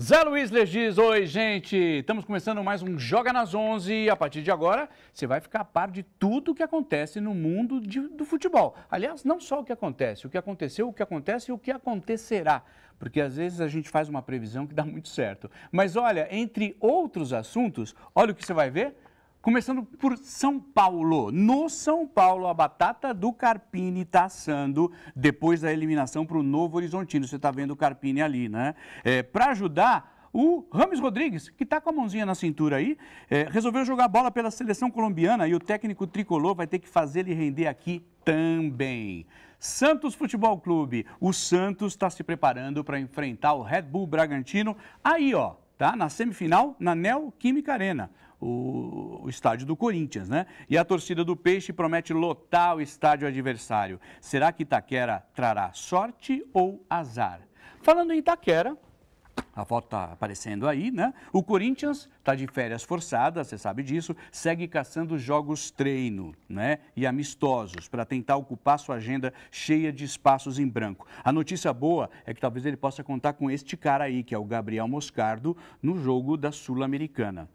Zé Luiz Legis, oi gente! Estamos começando mais um Joga nas 11 a partir de agora você vai ficar a par de tudo o que acontece no mundo de, do futebol. Aliás, não só o que acontece, o que aconteceu, o que acontece e o que acontecerá. Porque às vezes a gente faz uma previsão que dá muito certo. Mas olha, entre outros assuntos, olha o que você vai ver Começando por São Paulo. No São Paulo, a batata do Carpini está assando depois da eliminação para o Novo Horizontino. Você está vendo o Carpini ali, né? É, para ajudar, o Rames Rodrigues, que está com a mãozinha na cintura aí, é, resolveu jogar bola pela seleção colombiana e o técnico tricolor vai ter que fazer ele render aqui também. Santos Futebol Clube. O Santos está se preparando para enfrentar o Red Bull Bragantino. Aí, ó, tá? Na semifinal, na Química Arena o, o estádio do Corinthians, né? E a torcida do Peixe promete lotar o estádio adversário. Será que Itaquera trará sorte ou azar? Falando em Itaquera, a foto está aparecendo aí, né? O Corinthians está de férias forçadas, você sabe disso, segue caçando jogos treino né? e amistosos para tentar ocupar sua agenda cheia de espaços em branco. A notícia boa é que talvez ele possa contar com este cara aí, que é o Gabriel Moscardo, no jogo da Sul-Americana.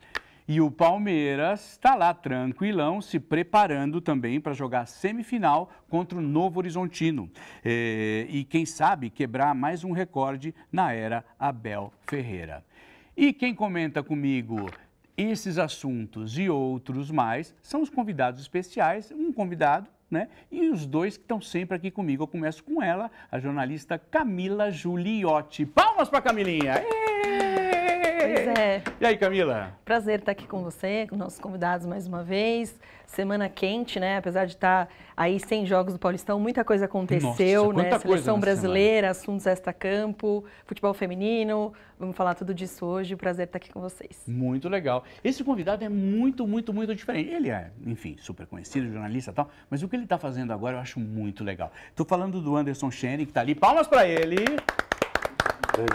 E o Palmeiras está lá tranquilão, se preparando também para jogar semifinal contra o Novo Horizontino. É, e quem sabe quebrar mais um recorde na era Abel Ferreira. E quem comenta comigo esses assuntos e outros mais são os convidados especiais, um convidado né? E os dois que estão sempre aqui comigo. Eu começo com ela, a jornalista Camila Giuliotti. Palmas para Camilinha! Eee! Pois é. E aí, Camila? Prazer estar aqui com você, com nossos convidados mais uma vez. Semana quente, né? Apesar de estar aí sem jogos do Paulistão, muita coisa aconteceu, Nossa, né? Seleção brasileira, semana. assuntos esta campo futebol feminino. Vamos falar tudo disso hoje. Prazer estar aqui com vocês. Muito legal. Esse convidado é muito, muito, muito diferente. Ele é, enfim, super conhecido, jornalista e tal, mas o que ele está fazendo agora eu acho muito legal. Estou falando do Anderson Schenning, que está ali. Palmas para ele!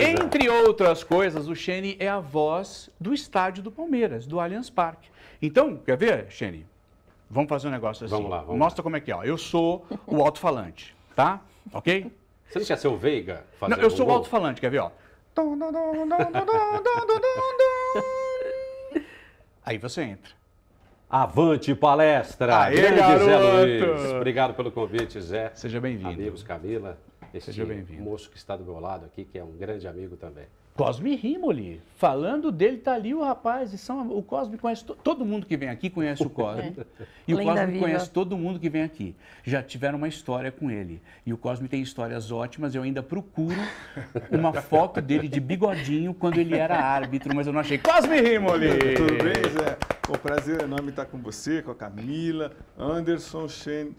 Entre outras coisas, o Shane é a voz do estádio do Palmeiras, do Allianz Parque. Então, quer ver, Shane? Vamos fazer um negócio assim. Vamos lá, vamos Mostra lá. como é que é. Eu sou o alto-falante, tá? Ok? Você não quer ser o Veiga? Não, eu sou o alto-falante, quer ver? Ó. Aí você entra. Avante palestra! Aê, Grande garoto. Zé Luiz. Obrigado pelo convite, Zé. Seja bem-vindo. Amigos, Camila. Esse moço que está do meu lado aqui, que é um grande amigo também. Cosme Rimoli. Falando dele, tá ali o rapaz. E são, o Cosme conhece todo mundo que vem aqui, conhece o Cosme. É. E o Cosme conhece todo mundo que vem aqui. Já tiveram uma história com ele. E o Cosme tem histórias ótimas. Eu ainda procuro uma foto dele de bigodinho quando ele era árbitro, mas eu não achei. Cosme Rimoli! Tudo bem, Zé? O prazer enorme estar com você, com a Camila, Anderson, Shane.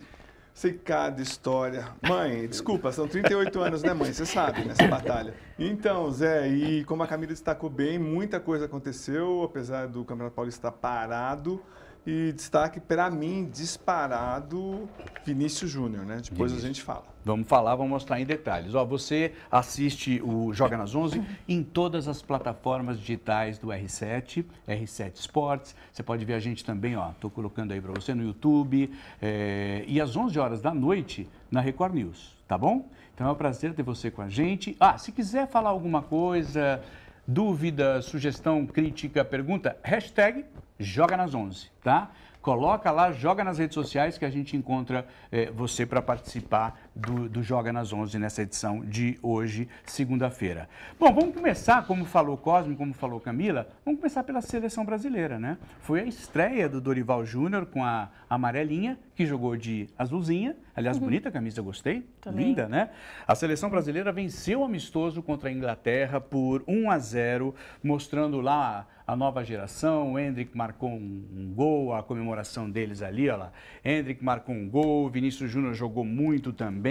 Sei cada história. Mãe, desculpa, são 38 anos, né, mãe? Você sabe, nessa batalha. Então, Zé, e como a Camila destacou bem, muita coisa aconteceu, apesar do Campeonato Paulista estar parado. E destaque para mim, disparado, Vinícius Júnior, né? Depois Vinícius. a gente fala. Vamos falar, vamos mostrar em detalhes. Ó, você assiste o Joga nas 11 em todas as plataformas digitais do R7, R7 Sports. Você pode ver a gente também, ó, Estou colocando aí para você no YouTube. É, e às 11 horas da noite na Record News, tá bom? Então é um prazer ter você com a gente. Ah, se quiser falar alguma coisa, dúvida, sugestão, crítica, pergunta, hashtag Joga nas 11, tá? Coloca lá, joga nas redes sociais que a gente encontra é, você para participar do, do Joga nas 11 nessa edição de hoje, segunda-feira. Bom, vamos começar, como falou Cosme, como falou Camila, vamos começar pela seleção brasileira, né? Foi a estreia do Dorival Júnior com a amarelinha, que jogou de azulzinha. Aliás, uhum. bonita camisa, gostei. Também. Linda, né? A seleção brasileira venceu o amistoso contra a Inglaterra por 1 a 0, mostrando lá a nova geração. O Hendrick marcou um, um, gol, a comemoração deles ali, olha lá. Hendrick marcou um gol, Vinícius Júnior jogou muito também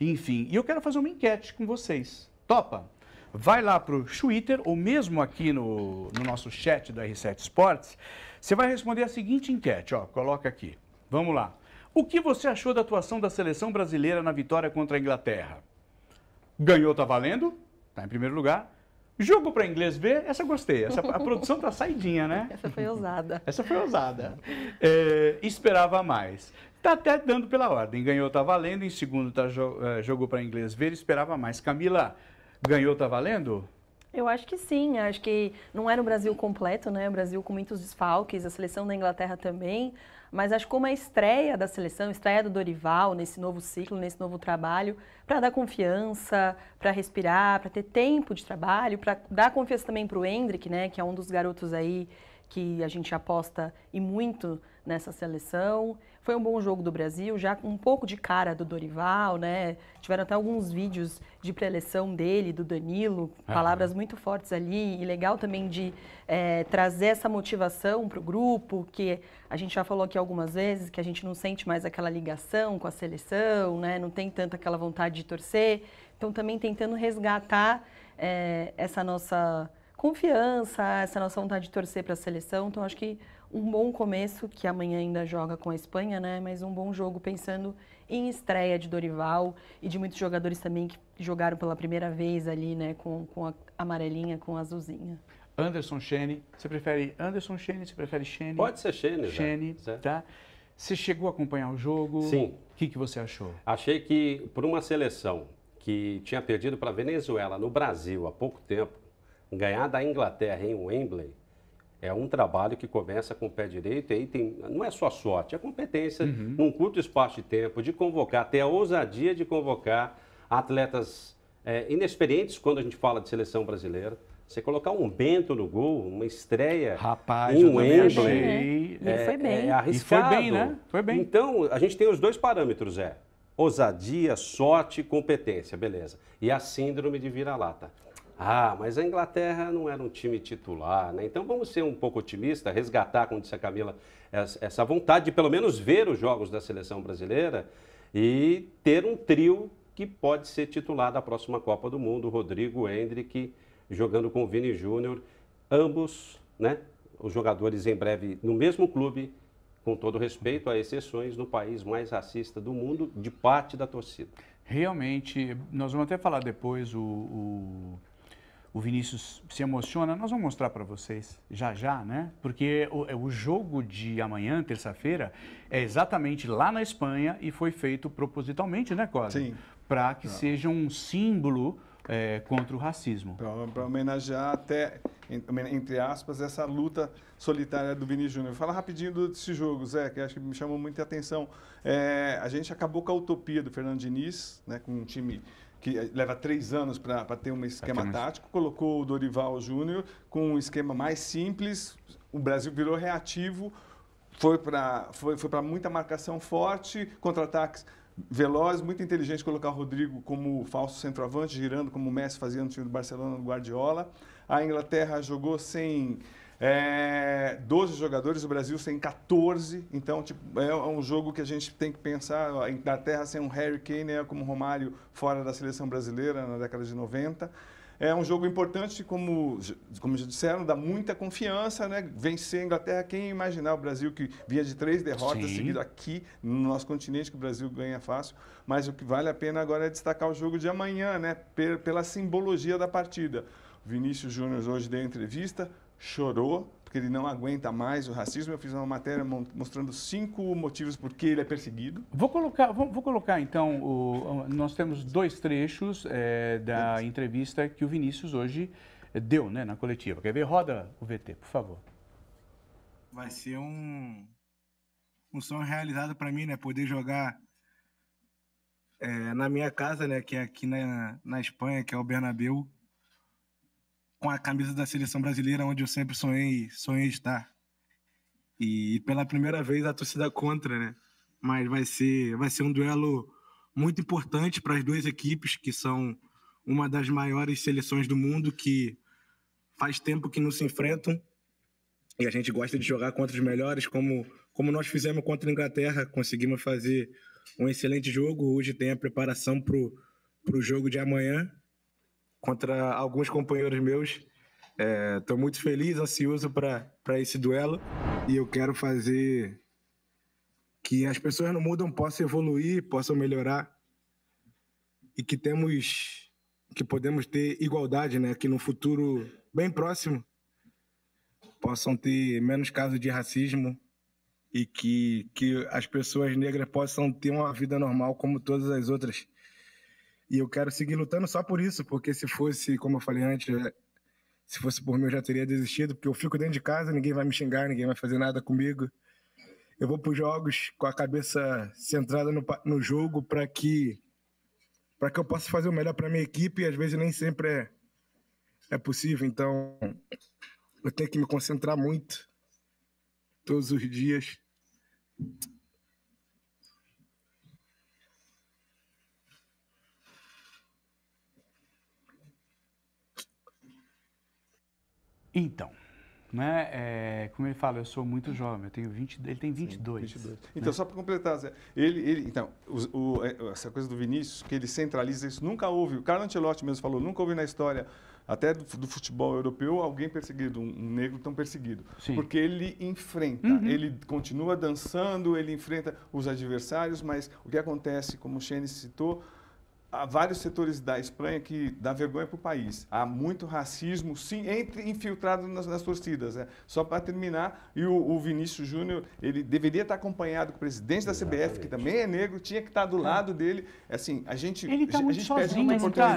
enfim. E eu quero fazer uma enquete com vocês. Topa? Vai lá para o Twitter, ou mesmo aqui no, no nosso chat do R7 Esportes, você vai responder a seguinte enquete, ó, coloca aqui. Vamos lá. O que você achou da atuação da seleção brasileira na vitória contra a Inglaterra? Ganhou, tá valendo? Tá em primeiro lugar. Jogo para inglês ver, essa gostei. Essa, a produção tá saidinha, né? Essa foi ousada. Essa foi ousada. É, esperava mais. Tá até dando pela ordem. Ganhou, tá valendo. Em segundo, tá, eh, jogou para inglês ver, esperava mais. Camila, ganhou, tá valendo? Eu acho que sim, acho que não era o Brasil completo, né? O Brasil com muitos desfalques, a seleção da Inglaterra também, mas acho que como a estreia da seleção, estreia do Dorival nesse novo ciclo, nesse novo trabalho, para dar confiança, para respirar, para ter tempo de trabalho, para dar confiança também para o Hendrick, né? Que é um dos garotos aí que a gente aposta e muito nessa seleção. Foi um bom jogo do Brasil, já com um pouco de cara do Dorival, né? Tiveram até alguns vídeos de preleção dele, do Danilo, palavras muito fortes ali. E legal também de é, trazer essa motivação para o grupo, que a gente já falou aqui algumas vezes, que a gente não sente mais aquela ligação com a seleção, né? Não tem tanta aquela vontade de torcer. Então, também tentando resgatar é, essa nossa confiança, essa nossa vontade de torcer para a seleção. Então, acho que um bom começo, que amanhã ainda joga com a Espanha, né? Mas um bom jogo pensando em estreia de Dorival e de muitos jogadores também que jogaram pela primeira vez ali, né? Com, com a amarelinha, com a azulzinha. Anderson Chene, você prefere Anderson Chene, você prefere Chene? Pode ser Chene. Né? Chene, tá? Você chegou a acompanhar o jogo? Sim. O que, que você achou? Achei que, por uma seleção que tinha perdido para a Venezuela no Brasil há pouco tempo, ganhar da Inglaterra em Wembley, é um trabalho que começa com o pé direito e aí tem, não é só sorte, é competência uhum. num curto espaço de tempo de convocar, até a ousadia de convocar atletas é, inexperientes quando a gente fala de seleção brasileira. Você colocar um Bento no gol, uma estreia, Rapaz, um Wembley, uhum. é, foi é, bem. É arriscado. E foi bem, né? Foi bem. Então, a gente tem os dois parâmetros, é ousadia, sorte, competência, beleza. E a síndrome de vira-lata. Ah, mas a Inglaterra não era um time titular, né? Então vamos ser um pouco otimista, resgatar, como disse a Camila, essa vontade de pelo menos ver os jogos da seleção brasileira e ter um trio que pode ser titular da próxima Copa do Mundo, Rodrigo Hendrick jogando com o Vini Júnior, ambos, né, os jogadores em breve no mesmo clube, com todo respeito a exceções no país mais racista do mundo, de parte da torcida. Realmente, nós vamos até falar depois o, o o Vinícius se emociona, nós vamos mostrar para vocês já já, né? Porque o, é, o jogo de amanhã, terça-feira, é exatamente lá na Espanha e foi feito propositalmente, né, Cosme? Sim. Para que claro. seja um símbolo é, contra o racismo. Para homenagear até, entre aspas, essa luta solitária do Vini Júnior. Fala rapidinho desse jogo, Zé, que acho que me chamou muita atenção. É, a gente acabou com a utopia do Fernando Diniz, né, com um time que eh, leva três anos para ter um esquema tático, colocou o Dorival Júnior com um esquema mais simples. O Brasil virou reativo, foi para foi, foi muita marcação forte, contra-ataques velozes muito inteligente colocar o Rodrigo como falso centroavante, girando como o Messi fazia no time do Barcelona, no Guardiola. A Inglaterra jogou sem é, 12 jogadores, o Brasil sem 14. Então, tipo, é, é um jogo que a gente tem que pensar. A Inglaterra sem um Harry Kane é como como Romário fora da seleção brasileira na década de 90. É um jogo importante, como, como já disseram, dá muita confiança, né? Vencer a Inglaterra, quem imaginar o Brasil que vinha de três derrotas seguidas aqui no nosso continente, que o Brasil ganha fácil. Mas o que vale a pena agora é destacar o jogo de amanhã, né? Pela simbologia da partida. Vinícius Júnior hoje deu entrevista, chorou porque ele não aguenta mais o racismo. Eu fiz uma matéria mostrando cinco motivos por que ele é perseguido. Vou colocar, vou, vou colocar então, o, nós temos dois trechos é, da entrevista que o Vinícius hoje eh, deu né, na coletiva. Quer ver? Roda o VT, por favor. Vai ser um, um sonho realizado para mim, né? Poder jogar é, na minha casa, né? Que é aqui na, na Espanha, que é o Bernabéu com a camisa da seleção brasileira, onde eu sempre sonhei, sonhei estar. E pela primeira vez a torcida contra, né? Mas vai ser, vai ser um duelo muito importante para as duas equipes, que são uma das maiores seleções do mundo, que faz tempo que não se enfrentam. E a gente gosta de jogar contra os melhores, como, como nós fizemos contra a Inglaterra. Conseguimos fazer um excelente jogo. Hoje tem a preparação para o jogo de amanhã contra alguns companheiros meus. Estou é, muito feliz, ansioso para esse duelo e eu quero fazer que as pessoas no mundo possam evoluir, possam melhorar e que temos que podemos ter igualdade, né? Que no futuro bem próximo possam ter menos casos de racismo e que, que as pessoas negras possam ter uma vida normal como todas as outras. E eu quero seguir lutando só por isso, porque se fosse, como eu falei antes, é, se fosse por mim eu já teria desistido, porque eu fico dentro de casa, ninguém vai me xingar, ninguém vai fazer nada comigo. Eu vou para os jogos com a cabeça centrada no, no jogo para que para que eu possa fazer o melhor para minha equipe e às vezes nem sempre é, é possível. Então eu tenho que me concentrar muito todos os dias Então, né, é, como ele fala, eu sou muito jovem, eu tenho 20, ele tem 22. Sim, 22. Né? Então, né? só para completar, Zé, ele, ele então, o, o, é, essa coisa do Vinícius, que ele centraliza isso, nunca houve, o Carlo Ancelotti mesmo falou, nunca houve na história até do, do, futebol europeu, alguém perseguido, um negro tão perseguido. Sim. Porque ele enfrenta, uhum. ele continua dançando, ele enfrenta os adversários, mas o que acontece, como o Chene citou, há vários setores da Espanha que dá vergonha para o país. Há muito racismo, sim, entre infiltrado nas, nas torcidas. Né? Só para terminar, e o, o Vinícius Júnior, ele deveria estar tá acompanhado com o presidente da CBF, Exatamente. que também é negro, tinha que estar tá do lado dele. Assim, a gente, ele a, tá muito a gente sozinho, né, perde muita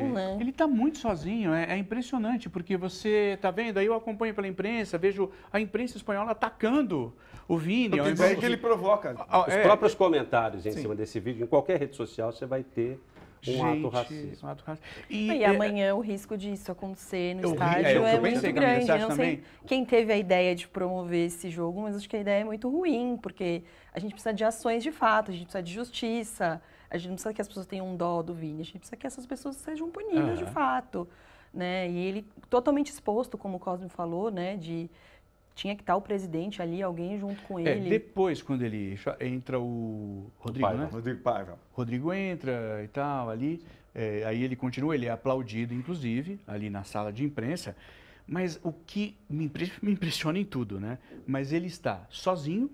né? Ele está muito sozinho, é, é, impressionante, porque você está vendo, aí eu acompanho pela imprensa, vejo a imprensa espanhola atacando o Vini. Porque então, é que ele provoca. Ah, Os é, próprios comentários em sim. cima desse vídeo, em qualquer rede social, você vai ter um ato racista. Um ato racista. E, e é, amanhã o risco disso acontecer no é estádio ri, é, é muito grande. Não também? sei quem teve a ideia de promover esse jogo, mas acho que a ideia é muito ruim, porque a gente precisa de ações de fato, a gente precisa de justiça, a gente não precisa que as pessoas tenham um dó do Vini, a gente precisa que essas pessoas sejam punidas uhum. de fato. Né? E ele totalmente exposto, como o Cosme falou, né? de tinha que estar o presidente ali, alguém junto com é, ele. É, depois, quando ele entra o Rodrigo, o Paiva. né? Rodrigo Paiva. Rodrigo entra e tal, ali. É, aí ele continua, ele é aplaudido, inclusive, ali na sala de imprensa. Mas o que me, impressiona em tudo, né? Mas ele está sozinho,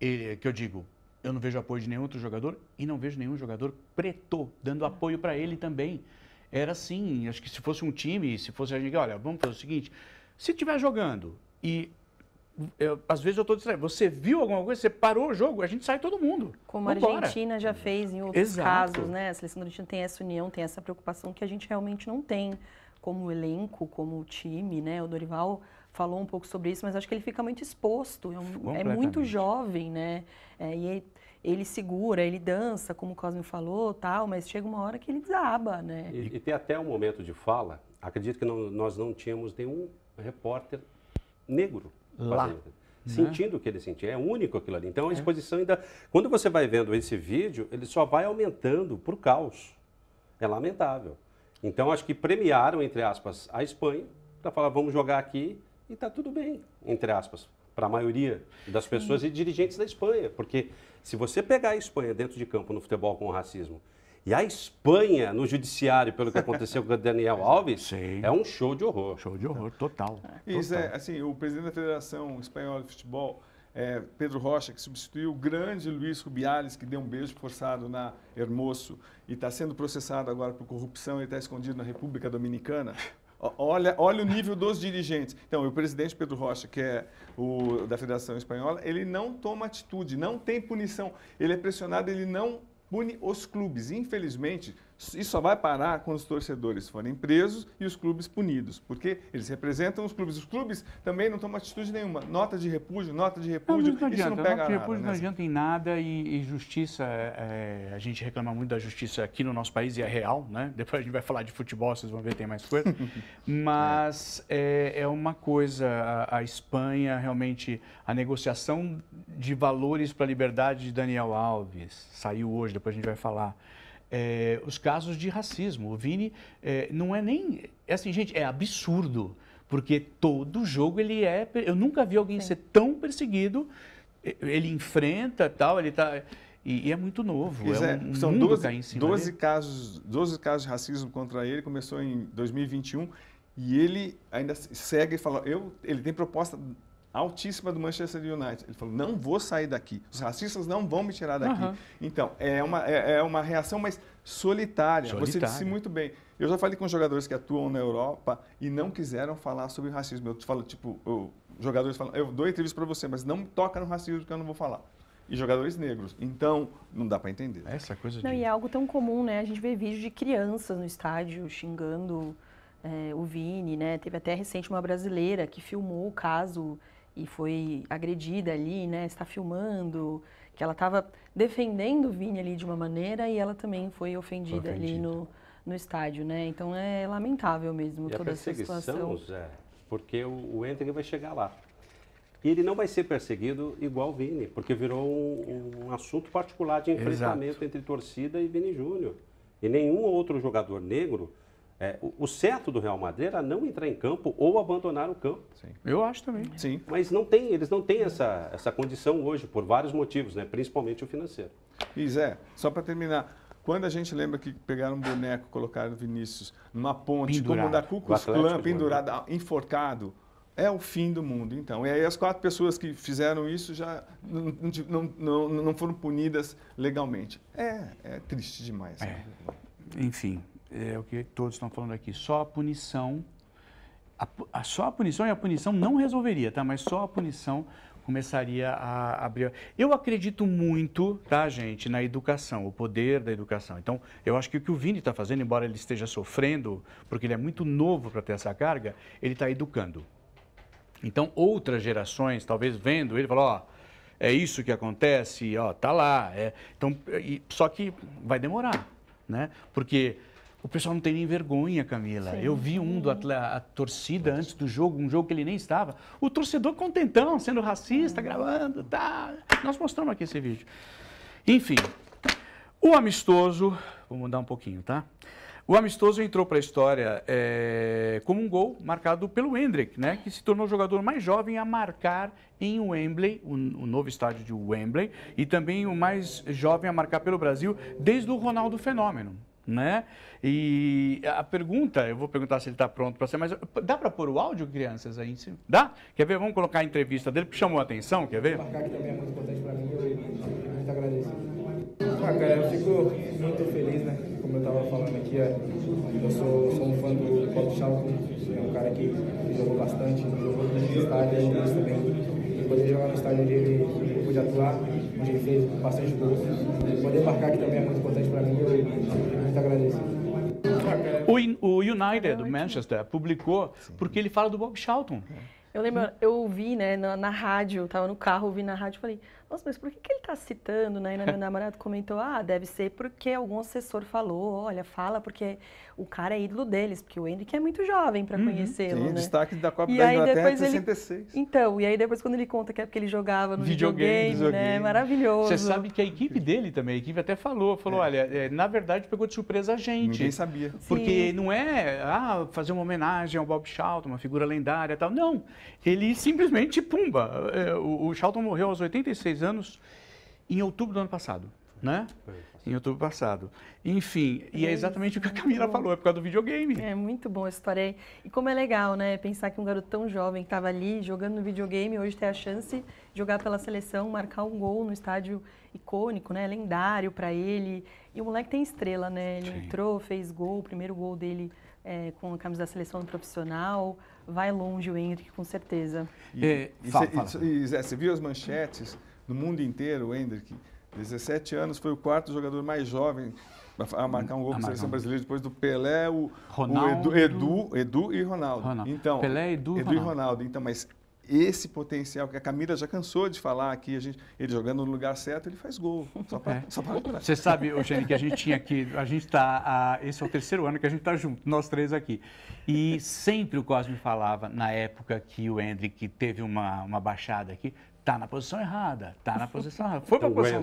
ele, é, que eu digo, eu não vejo apoio de nenhum outro jogador e não vejo nenhum jogador preto dando apoio para ele também. Era assim, acho que se fosse um time, se fosse a gente, olha, vamos fazer o seguinte, se estiver jogando, e eu, às vezes eu estou distraído. Você viu alguma coisa, você parou o jogo, a gente sai todo mundo. Como Vambora. a Argentina já fez em outros Exato. casos, né? A seleção da Argentina tem essa união, tem essa preocupação que a gente realmente não tem como elenco, como time, né? O Dorival falou um pouco sobre isso, mas acho que ele fica muito exposto. É, um, é muito jovem, né? É, e ele, ele, segura, ele dança, como o Cosme falou, tal, mas chega uma hora que ele desaba, né? E, e tem até um momento de fala. Acredito que não, nós não tínhamos nenhum repórter negro. Lá. Fazendo né? sentindo o que ele sentia. É único aquilo ali. Então a é. exposição é. ainda. Quando você vai vendo esse vídeo, ele só vai aumentando por caos. É lamentável. Então acho que premiaram, entre aspas, a Espanha para falar, vamos jogar aqui e está tudo bem, entre aspas, para a maioria das pessoas Sim. e dirigentes da Espanha. Porque se você pegar a Espanha dentro de campo no futebol com racismo e a Espanha, no judiciário, pelo que aconteceu com o Daniel Alves, Sim. é um show de horror. Show de horror, total. Isso é, assim, o presidente da Federação Espanhola de Futebol, é, Pedro Rocha, que substituiu o grande Luiz Rubiales, que deu um beijo forçado na Hermoso e está sendo processado agora por corrupção e está escondido na República Dominicana. Olha, olha o nível dos dirigentes. Então, o presidente Pedro Rocha, que é o da Federação Espanhola, ele não toma atitude, não tem punição. Ele é pressionado, ele não pune os clubes. Infelizmente, isso só vai parar quando os torcedores forem presos e os clubes punidos, porque eles representam os clubes. Os clubes também não tomam atitude nenhuma. Nota de repúdio, nota de repúdio, não, não isso não pega nota de repúdio nada, não né? adianta em nada e, e justiça, é, é, a gente reclama muito da justiça aqui no nosso país e é real, né? Depois a gente vai falar de futebol, vocês vão ver tem mais coisa. Mas é, é uma coisa, a, a Espanha realmente, a negociação de valores para a liberdade de Daniel Alves saiu hoje, depois a gente vai falar é, os casos de racismo. O Vini é, não é nem. É assim, gente, é absurdo. Porque todo jogo ele é. Eu nunca vi alguém Sim. ser tão perseguido. Eh, ele enfrenta tal, ele tá. E, e é muito novo. Pois é, é um, são 12, 12 casos, 12 casos de racismo contra ele. Começou em 2021. E ele ainda segue e fala, eu, ele tem proposta altíssima do Manchester United. Ele falou: não vou sair daqui. Os racistas não vão me tirar daqui. Uhum. Então, é uma, é, é uma reação, mas solitária. solitária. Você disse muito bem. Eu já falei com jogadores que atuam na Europa e não quiseram falar sobre racismo. Eu te falo, tipo, eu, jogadores falam: eu dou entrevista para você, mas não toca no racismo que eu não vou falar e jogadores negros. Então, não dá para entender. Essa coisa de... Não, e é algo tão comum, né? A gente vê vídeos de crianças no estádio xingando é, o Vini, né? Teve até recente uma brasileira que filmou o caso e foi agredida ali, né? Está filmando, que ela estava defendendo o Vini ali de uma maneira e ela também foi ofendida, foi ali no, no estádio, né? Então é lamentável mesmo e toda a essa situação. Zé, porque o, o vai chegar lá. E ele não vai ser perseguido igual o Vini, porque virou um, um assunto particular de enfrentamento Exato. entre torcida e Vini Júnior. E nenhum outro jogador negro é, o certo do Real Madrid era não entrar em campo ou abandonar o campo. Sim. Eu acho também. Sim. Mas não tem, eles não têm essa, essa condição hoje, por vários motivos, né? principalmente o financeiro. E Zé, só para terminar, quando a gente lembra que pegaram um boneco, colocaram Vinícius numa ponte, pendurado. como o da Cucus Clã, pendurado, enforcado, é o fim do mundo, então. E aí as quatro pessoas que fizeram isso já não, não, não, não foram punidas legalmente. É, é triste demais. É. Enfim, é, é o que todos estão falando aqui, só a punição, a, a, só a punição e a punição não resolveria, tá? Mas só a punição começaria a abrir. Eu acredito muito, tá, gente, na educação, o poder da educação. Então, eu acho que o que o Vini está fazendo, embora ele esteja sofrendo, porque ele é muito novo para ter essa carga, ele está educando. Então, outras gerações, talvez vendo ele, falou, ó, é isso que acontece, ó, tá lá. É... Então, e, só que vai demorar, né? Porque o pessoal não tem nem vergonha, Camila. Sim. Eu vi um do atleta, a torcida antes do jogo, um jogo que ele nem estava. O torcedor contentão, sendo racista, hum. gravando, tá. Nós mostramos aqui esse vídeo. Enfim, o amistoso, vou mudar um pouquinho, tá? O amistoso entrou para a história é, como um gol marcado pelo Hendrick, né, que se tornou o jogador mais jovem a marcar em Wembley, o, o, novo estádio de Wembley, e também o mais jovem a marcar pelo Brasil desde o Ronaldo Fenômeno né? E a pergunta, eu vou perguntar se ele está pronto para ser, mas dá para pôr o áudio, crianças, aí? em Dá? Quer ver? Vamos colocar a entrevista dele, porque chamou a atenção, quer ver? Marcar que também é muito importante para mim, eu muito agradecido. Ah, cara, eu fico muito feliz, né? Como eu estava falando aqui, é, eu sou, sou um fã do Paulo Chalco, é um cara que jogou bastante, jogou no estádio, também. E poder jogar no estádio dele, eu pude atuar onde ele fez bastante gols. Poder marcar aqui também é muito importante para mim, e eu muito agradecido. O, United do Manchester publicou porque ele fala do Bob Shelton. Eu lembro, eu ouvi né, na, na rádio, estava no carro, ouvi na rádio e falei, nossa, mas por que, que ele está citando, né? E meu namorado comentou, ah, deve ser porque algum assessor falou, olha, fala porque o cara é ídolo deles, porque o Henrique é muito jovem para uhum, conhecê-lo, né? destaque da Copa e da Inglaterra em 66. Ele... Então, e aí depois quando ele conta que é porque ele jogava no videogame, videogame, né? Maravilhoso. Você sabe que a equipe dele também, a equipe até falou, falou, é. olha, eh, na verdade pegou de surpresa a gente. Ninguém sabia. Porque Sim. não é, ah, fazer uma homenagem ao Bob Charlton, uma figura lendária e tal. Não, ele simplesmente, pumba, eh, o Charlton morreu aos 86 dois anos, em outubro do ano passado, né? Em outubro passado. Enfim, e é, é exatamente o que a Camila falou, é por causa do videogame. É muito bom essa história aí. E como é legal, né? Pensar que um garoto tão jovem estava ali jogando no videogame, hoje tem a chance de jogar pela seleção, marcar um gol no estádio icônico, né? Lendário para ele. E o moleque tem estrela, né? Ele Sim. entrou, fez gol, o primeiro gol dele é, com a camisa da seleção profissional. Vai longe o Henrique, com certeza. E, e, é, fala, é, fala. E, e, Zé, você viu as manchetes? no mundo inteiro, o Hendrick. 17 anos, foi o quarto jogador mais jovem a marcar um gol com a seleção brasileira depois do Pelé, o, Ronaldo, o Edu, Edu, Edu, e Ronaldo. Ronaldo. Então, Pelé, Edu, Edu Ronaldo. e Ronaldo. Então, mas esse potencial que a Camila já cansou de falar aqui, a gente, ele jogando no lugar certo, ele faz gol. Só para é. Só pra Você sabe, Eugênio, que a gente tinha aqui, a gente está, esse é o terceiro ano que a gente está junto, nós três aqui. E sempre o Cosme falava, na época que o Hendrick teve uma, uma baixada aqui, Tá na posição errada, tá na posição errada. Foi pra posição.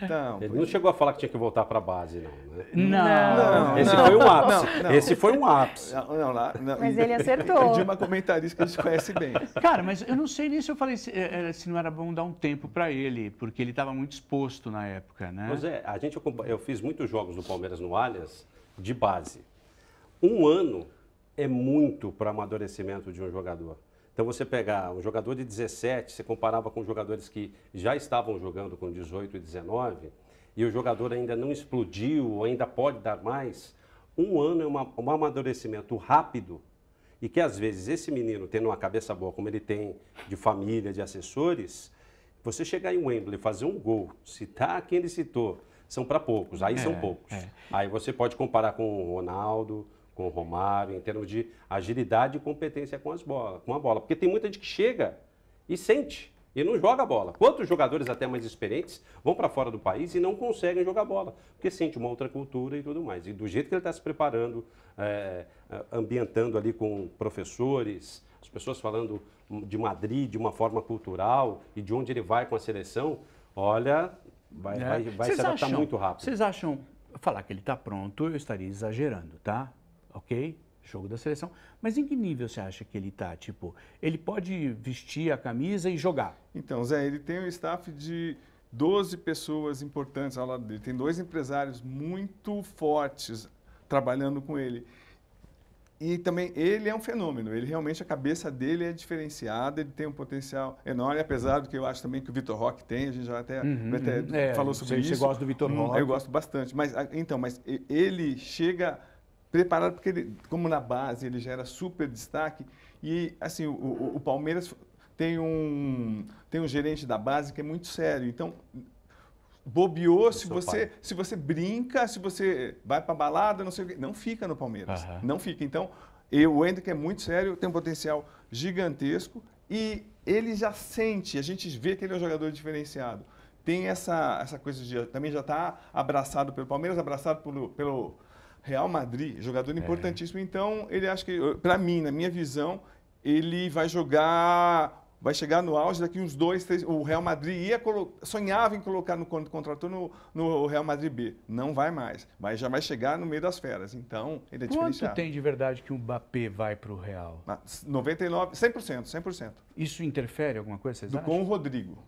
Então, Ele não é. chegou a falar que tinha que voltar para base, não, né? Não. não Esse não, foi um ápice. Não, Esse foi um ápice. Não, lá, Mas ele é acertou. De uma comentarista que a gente conhece bem. Cara, mas eu não sei nem se eu falei se, é, se não era bom dar um tempo para ele, porque ele estava muito exposto na época, né? Pois é, a gente, eu fiz muitos jogos do Palmeiras no Allianz de base. Um ano é muito para amadurecimento de um jogador. Então você pegar um jogador de 17, você comparava com jogadores que já estavam jogando com 18 e 19, e o jogador ainda não explodiu, ainda pode dar mais, um ano é uma, um amadurecimento rápido e que às vezes esse menino, tendo uma cabeça boa como ele tem, de família, de assessores, você chegar em Wembley, fazer um gol, citar quem ele citou, são para poucos, aí é, são poucos. É. Aí você pode comparar com o Ronaldo, com o Romário, em termos de agilidade e competência com, as bola, com a bola. Porque tem muita gente que chega e sente e não joga bola. Quantos jogadores até mais experientes vão para fora do país e não conseguem jogar bola? Porque sente uma outra cultura e tudo mais. E do jeito que ele está se preparando, é, é, ambientando ali com professores, as pessoas falando de Madrid de uma forma cultural e de onde ele vai com a seleção, olha, vai, é. vai, vai se adaptar acham, muito rápido. Vocês acham, falar que ele está pronto, eu estaria exagerando, tá? ok? Jogo da seleção. Mas em que nível você acha que ele está? Tipo, ele pode vestir a camisa e jogar? Então, Zé, ele tem um staff de 12 pessoas importantes ao lado dele. Tem dois empresários muito fortes trabalhando com ele. E também ele é um fenômeno. Ele realmente a cabeça dele é diferenciada, ele tem um potencial enorme, apesar do que eu acho também que o Vitor Roque tem, a gente já até, uhum, até é, falou sobre você, isso. Você gosta do Vitor hum, Roque? Eu gosto bastante. Mas então, mas ele chega preparado, porque ele, como na base ele gera super destaque. E, assim, o, o, Palmeiras tem um, tem um gerente da base que é muito sério. Então, bobeou, se você, pai. se você brinca, se você vai para balada, não sei o quê, não fica no Palmeiras. Uhum. Não fica. Então, eu, o que é muito sério, tem um potencial gigantesco e ele já sente, a gente vê que ele é um jogador diferenciado. Tem essa, essa coisa de. Também já está abraçado pelo Palmeiras, abraçado pelo, pelo Real Madrid, jogador é. importantíssimo. É. Então, ele acha que, para mim, na minha visão, ele vai jogar, vai chegar no auge daqui uns dois, três. O Real Madrid ia sonhava em colocar no contrato contratou no, no Real Madrid B. Não vai mais, mas já vai chegar no meio das feras. Então, ele é Quanto tem de verdade que o Mbappé vai para o Real? 99, 100%, 100%. Isso interfere alguma coisa, vocês acham? Com o Rodrigo.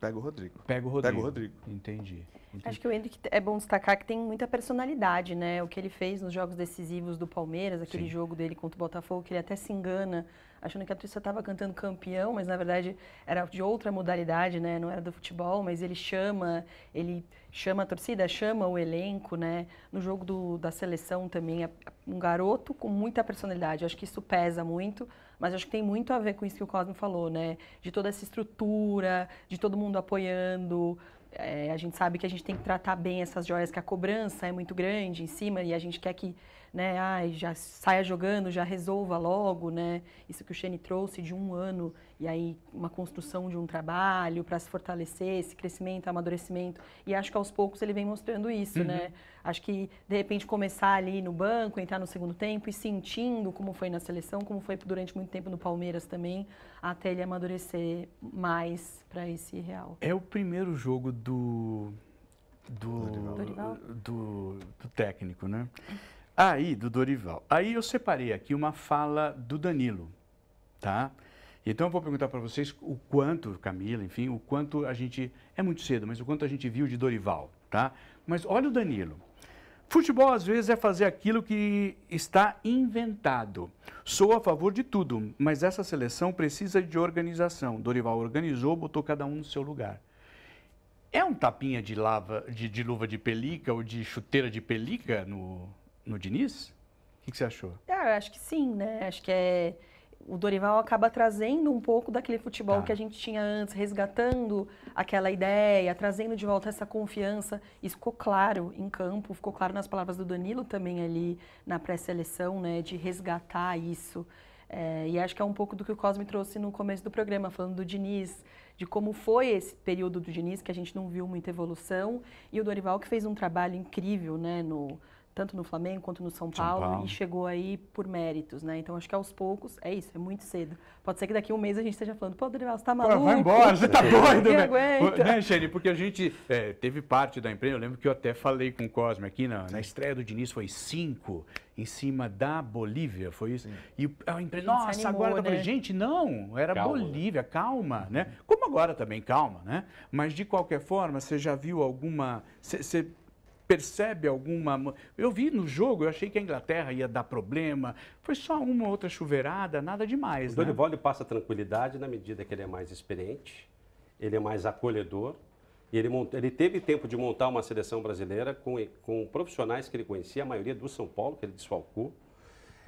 Pega o Rodrigo. Pega o Rodrigo. Pega o Rodrigo. Entendi. Entendi. Acho que o Hendrick é bom destacar que tem muita personalidade, né? O que ele fez nos jogos decisivos do Palmeiras, aquele Sim. jogo dele contra o Botafogo, que ele até se engana, achando que a torcida estava cantando campeão, mas na verdade era de outra modalidade, né? Não era do futebol, mas ele chama, ele chama a torcida, chama o elenco, né? No jogo do, da seleção também, é um garoto com muita personalidade. Acho que isso pesa muito mas acho que tem muito a ver com isso que o Cosme falou, né? De toda essa estrutura, de todo mundo apoiando. É, a gente sabe que a gente tem que tratar bem essas joias, que a cobrança é muito grande em cima e a gente quer que né? Ai, já saia jogando, já resolva logo, né? Isso que o Shane trouxe de um ano e aí uma construção de um trabalho para se fortalecer, esse crescimento, amadurecimento. E acho que aos poucos ele vem mostrando isso, né? uhum. né? Acho que de repente começar ali no banco, entrar no segundo tempo e sentindo como foi na seleção, como foi durante muito tempo no Palmeiras também, até ele amadurecer mais para esse Real. É o primeiro jogo do do, do, do, do técnico, né? Aí, do Dorival. Aí eu separei aqui uma fala do Danilo, tá? Então eu vou perguntar para vocês o quanto, Camila, enfim, o quanto a gente. É muito cedo, mas o quanto a gente viu de Dorival, tá? Mas olha o Danilo. Futebol às vezes é fazer aquilo que está inventado. Sou a favor de tudo, mas essa seleção precisa de organização. Dorival organizou, botou cada um no seu lugar. É um tapinha de lava, de, de luva de pelica ou de chuteira de pelica no, no Diniz? O que, você achou? Ah, acho que sim, né? Acho que é o Dorival acaba trazendo um pouco daquele futebol tá. que a gente tinha antes, resgatando aquela ideia, trazendo de volta essa confiança. Isso ficou claro em campo, ficou claro nas palavras do Danilo também ali na pré-seleção, né, de resgatar isso. É, e acho que é um pouco do que o Cosme trouxe no começo do programa, falando do Diniz, de como foi esse período do Diniz, que a gente não viu muita evolução, e o Dorival que fez um trabalho incrível, né, no tanto no Flamengo quanto no São Paulo, São Paulo, e chegou aí por méritos, né? Então acho que aos poucos, é isso, é muito cedo. Pode ser que daqui a um mês a gente esteja falando, pô, Dorival, você tá maluco? Pô, vai embora, você tá doido, né? Aguenta. Né, Shane? Porque a gente é, teve parte da empresa, eu lembro que eu até falei com o Cosme aqui na, na estreia do Diniz, foi cinco em cima da Bolívia, foi isso? Sim. E a empresa, nossa, animou, agora tá né? Falando, gente, não, era calma. Né? Bolívia, calma, né? Como agora também, calma, né? Mas de qualquer forma, você já viu alguma. Você percebe alguma. Eu vi no jogo, eu achei que a Inglaterra ia dar problema. Foi só uma outra chuveirada, nada demais. O né? Dorival passa tranquilidade na medida que ele é mais experiente, ele é mais acolhedor. Ele, mont... ele teve tempo de montar uma seleção brasileira com, com profissionais que ele conhecia, a maioria do São Paulo, que ele desfalcou.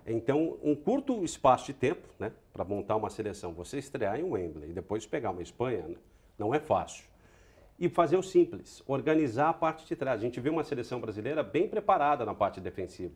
Então, um curto espaço de tempo né, para montar uma seleção. Você estrear em Wembley e depois pegar uma Espanha, né, não é fácil e fazer o simples, organizar a parte de trás. A gente viu uma seleção brasileira bem preparada na parte defensiva.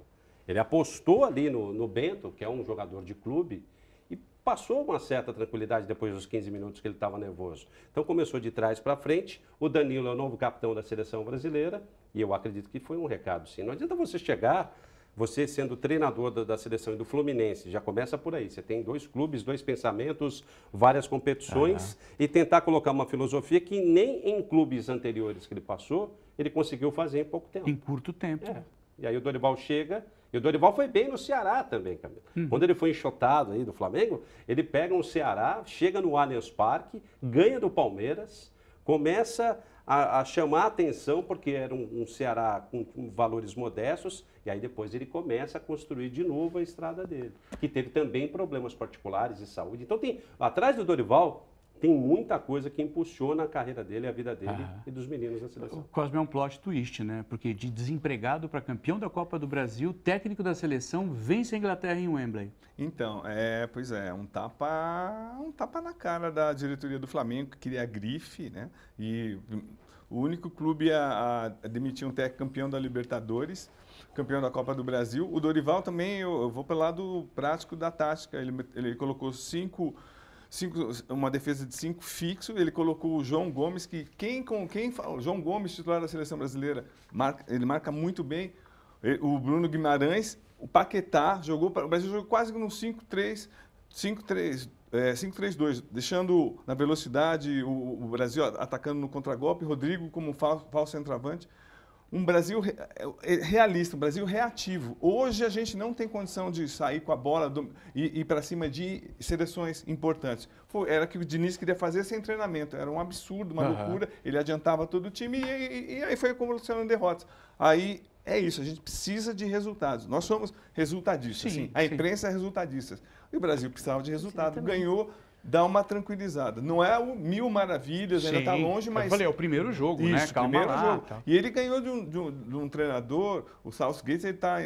Ele apostou ali no, no Bento, que é um jogador de clube, e passou uma certa tranquilidade depois dos 15 minutos que ele estava nervoso. Então começou de trás para frente. O Danilo é o novo capitão da seleção brasileira, e eu acredito que foi um recado sim. Não adianta você chegar você sendo treinador da, da seleção e do Fluminense, já começa por aí. Você tem dois clubes, dois pensamentos, várias competições uhum. e tentar colocar uma filosofia que nem em clubes anteriores que ele passou, ele conseguiu fazer em pouco tempo. Em curto tempo. É. E aí o Dorival chega e o Dorival foi bem no Ceará também, Camilo. Uhum. Quando ele foi enxotado aí do Flamengo, ele pega um Ceará, chega no Allianz Parque, ganha do Palmeiras, começa a, a chamar a atenção, porque era um, um Ceará com, com, valores modestos, e aí depois ele começa a construir de novo a estrada dele, que teve também problemas particulares de saúde. Então, tem atrás do Dorival tem muita coisa que impulsiona a carreira dele, a vida dele ah. e dos meninos da seleção. O Cosme é um plot twist, né? Porque de desempregado para campeão da Copa do Brasil, técnico da seleção, vence a Inglaterra em Wembley. Então, é, pois é, um tapa, um tapa na cara da diretoria do Flamengo, que queria a grife, né? E o único clube a, a demitir um técnico campeão da Libertadores campeão da Copa do Brasil. O Dorival também, eu, eu vou pelo lado prático da tática. Ele, ele colocou cinco Cinco, uma defesa de cinco fixo. Ele colocou o João Gomes, que quem com quem fala, João Gomes, titular da seleção brasileira, marca, ele marca muito bem. O Bruno Guimarães, o Paquetá, jogou o Brasil jogou quase no 5-3, 5-3, 5-3-2, deixando na velocidade o, o Brasil atacando no contragolpe, Rodrigo como falso, falso centroavante um Brasil é, é, realista, um Brasil reativo. Hoje a gente não tem condição de sair com a bola do, e ir para cima de seleções importantes. Foi, era o que o Diniz queria fazer sem treinamento. Era um absurdo, uma uhum. loucura. Ele adiantava todo o time e, e, e aí foi acumulando derrotas. Aí é isso, a gente precisa de resultados. Nós somos resultadistas. Sim, A imprensa sim. é resultadista. E o Brasil precisava de resultado. Ganhou, dá uma tranquilizada. Não é o mil maravilhas, tá Sim. ainda está longe, mas... Eu falei, é o primeiro jogo, né? Isso, né? Calma primeiro lá, jogo. Tá. E ele ganhou de um, de um, de um treinador, o Southgate, ele está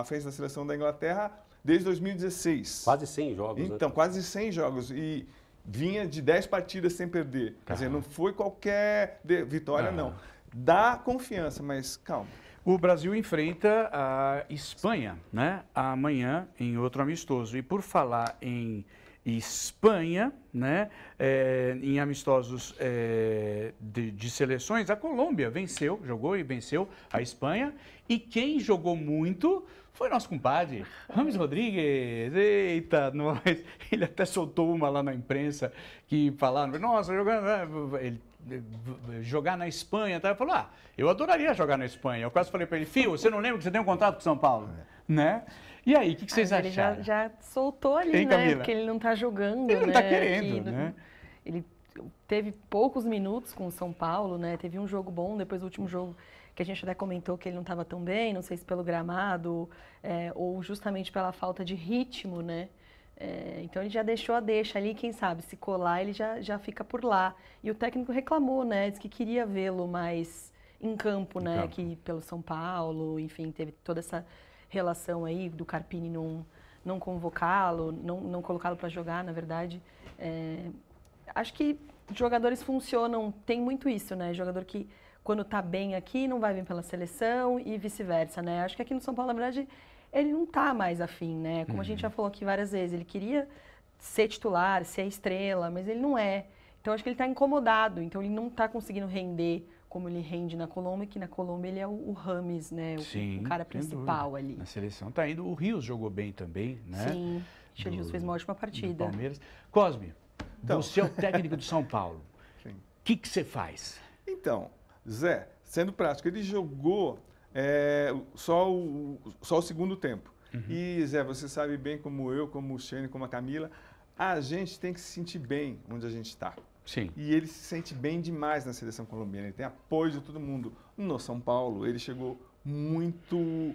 à frente da seleção da Inglaterra desde 2016. Quase 100 jogos, né? Então, né? quase 100 jogos. E vinha de 10 partidas sem perder. Caramba. Quer dizer, não foi qualquer vitória, não. Dá confiança, mas calma. O Brasil enfrenta a Espanha, né? Amanhã em outro amistoso. E por falar em e Espanha, né? É, em amistosos é, de, de, seleções, a Colômbia venceu, jogou e venceu a Espanha. E quem jogou muito foi nosso compadre, Rames Rodrigues. Eita, nós. Ele até soltou uma lá na imprensa que falaram: nossa, jogando. Né? Ele eh, jogar na Espanha. Tá? Ele falou: Ah, eu adoraria jogar na Espanha. Eu quase falei para ele: Fio, você não lembra que você tem um contrato com São Paulo? É né? E aí, o que, que, vocês ah, acharam? Ele já, já soltou ali, né? que Porque ele não tá jogando, Ele né? não tá né, querendo, que, né? Ele teve poucos minutos com o São Paulo, né? Teve um jogo bom, depois o último jogo que a gente até comentou que ele não estava tão bem, não sei se pelo gramado é, ou justamente pela falta de ritmo, né? É, então ele já deixou a deixa ali, quem sabe se colar ele já, já fica por lá. E o técnico reclamou, né? Diz que queria vê-lo mais em campo, em né? Campo. Aqui pelo São Paulo, enfim, teve toda essa relação aí do Carpini não, não convocá-lo, não, não colocá-lo para jogar, na verdade. É, acho que jogadores funcionam, tem muito isso, né? Jogador que quando tá bem aqui não vai vir pela seleção e vice-versa, né? Acho que aqui no São Paulo, na verdade, ele não tá mais afim, né? Como uhum. a gente já uhum. falou aqui várias vezes, ele queria ser titular, ser estrela, mas ele não é. Então acho que ele está incomodado, então ele não está conseguindo render como ele rende na Colômbia, que na Colômbia ele é o, Rames, né? O, Sim, o cara principal ali. Na seleção tá indo. O Rios jogou bem também, né? Sim, o Rios fez uma ótima partida. Palmeiras. Cosme, então. você é o técnico do São Paulo. O que você faz? Então, Zé, sendo prático, ele jogou é, só, o, só o segundo tempo. Uhum. E, Zé, você sabe bem como eu, como o Shane, como a Camila, a gente tem que se sentir bem onde a gente está. Sim. E ele se sente bem demais na seleção colombiana. Ele tem apoio de todo mundo. No São Paulo, ele chegou muito.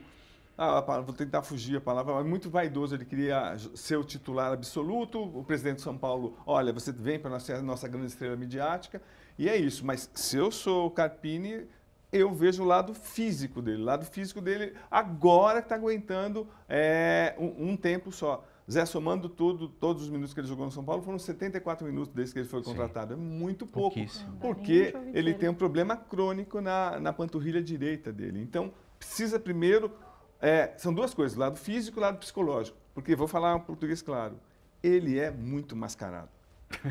Ah, vou tentar fugir a palavra, mas muito vaidoso. Ele queria ser o titular absoluto. O presidente de São Paulo, olha, você vem para a nossa grande estrela midiática. E é isso. Mas se eu sou o Carpini, eu vejo o lado físico dele. O lado físico dele agora que está aguentando é, um, um tempo só. Zé, somando tudo, todos os minutos que ele jogou no São Paulo, foram 74 minutos desde que ele foi contratado. Sim. É muito pouco. Porque ele tem um problema crônico na, na panturrilha direita dele. Então, precisa primeiro. É, são duas coisas, lado físico e lado psicológico. Porque, vou falar um português claro, ele é muito mascarado.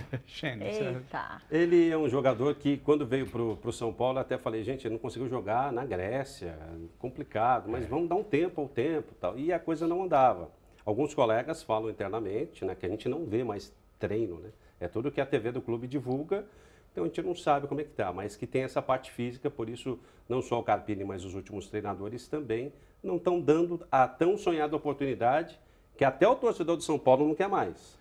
Eita. Ele é um jogador que, quando veio para o São Paulo, até falei, gente, ele não conseguiu jogar na Grécia, complicado, mas é. vamos dar um tempo ao tempo tal. E a coisa não andava. Alguns colegas falam internamente né, que a gente não vê mais treino, né? É tudo que a TV do clube divulga, então a gente não sabe como é que tá, mas que tem essa parte física, por isso não só o Carpini, mas os últimos treinadores também não estão dando a tão sonhada oportunidade que até o torcedor de São Paulo não quer mais.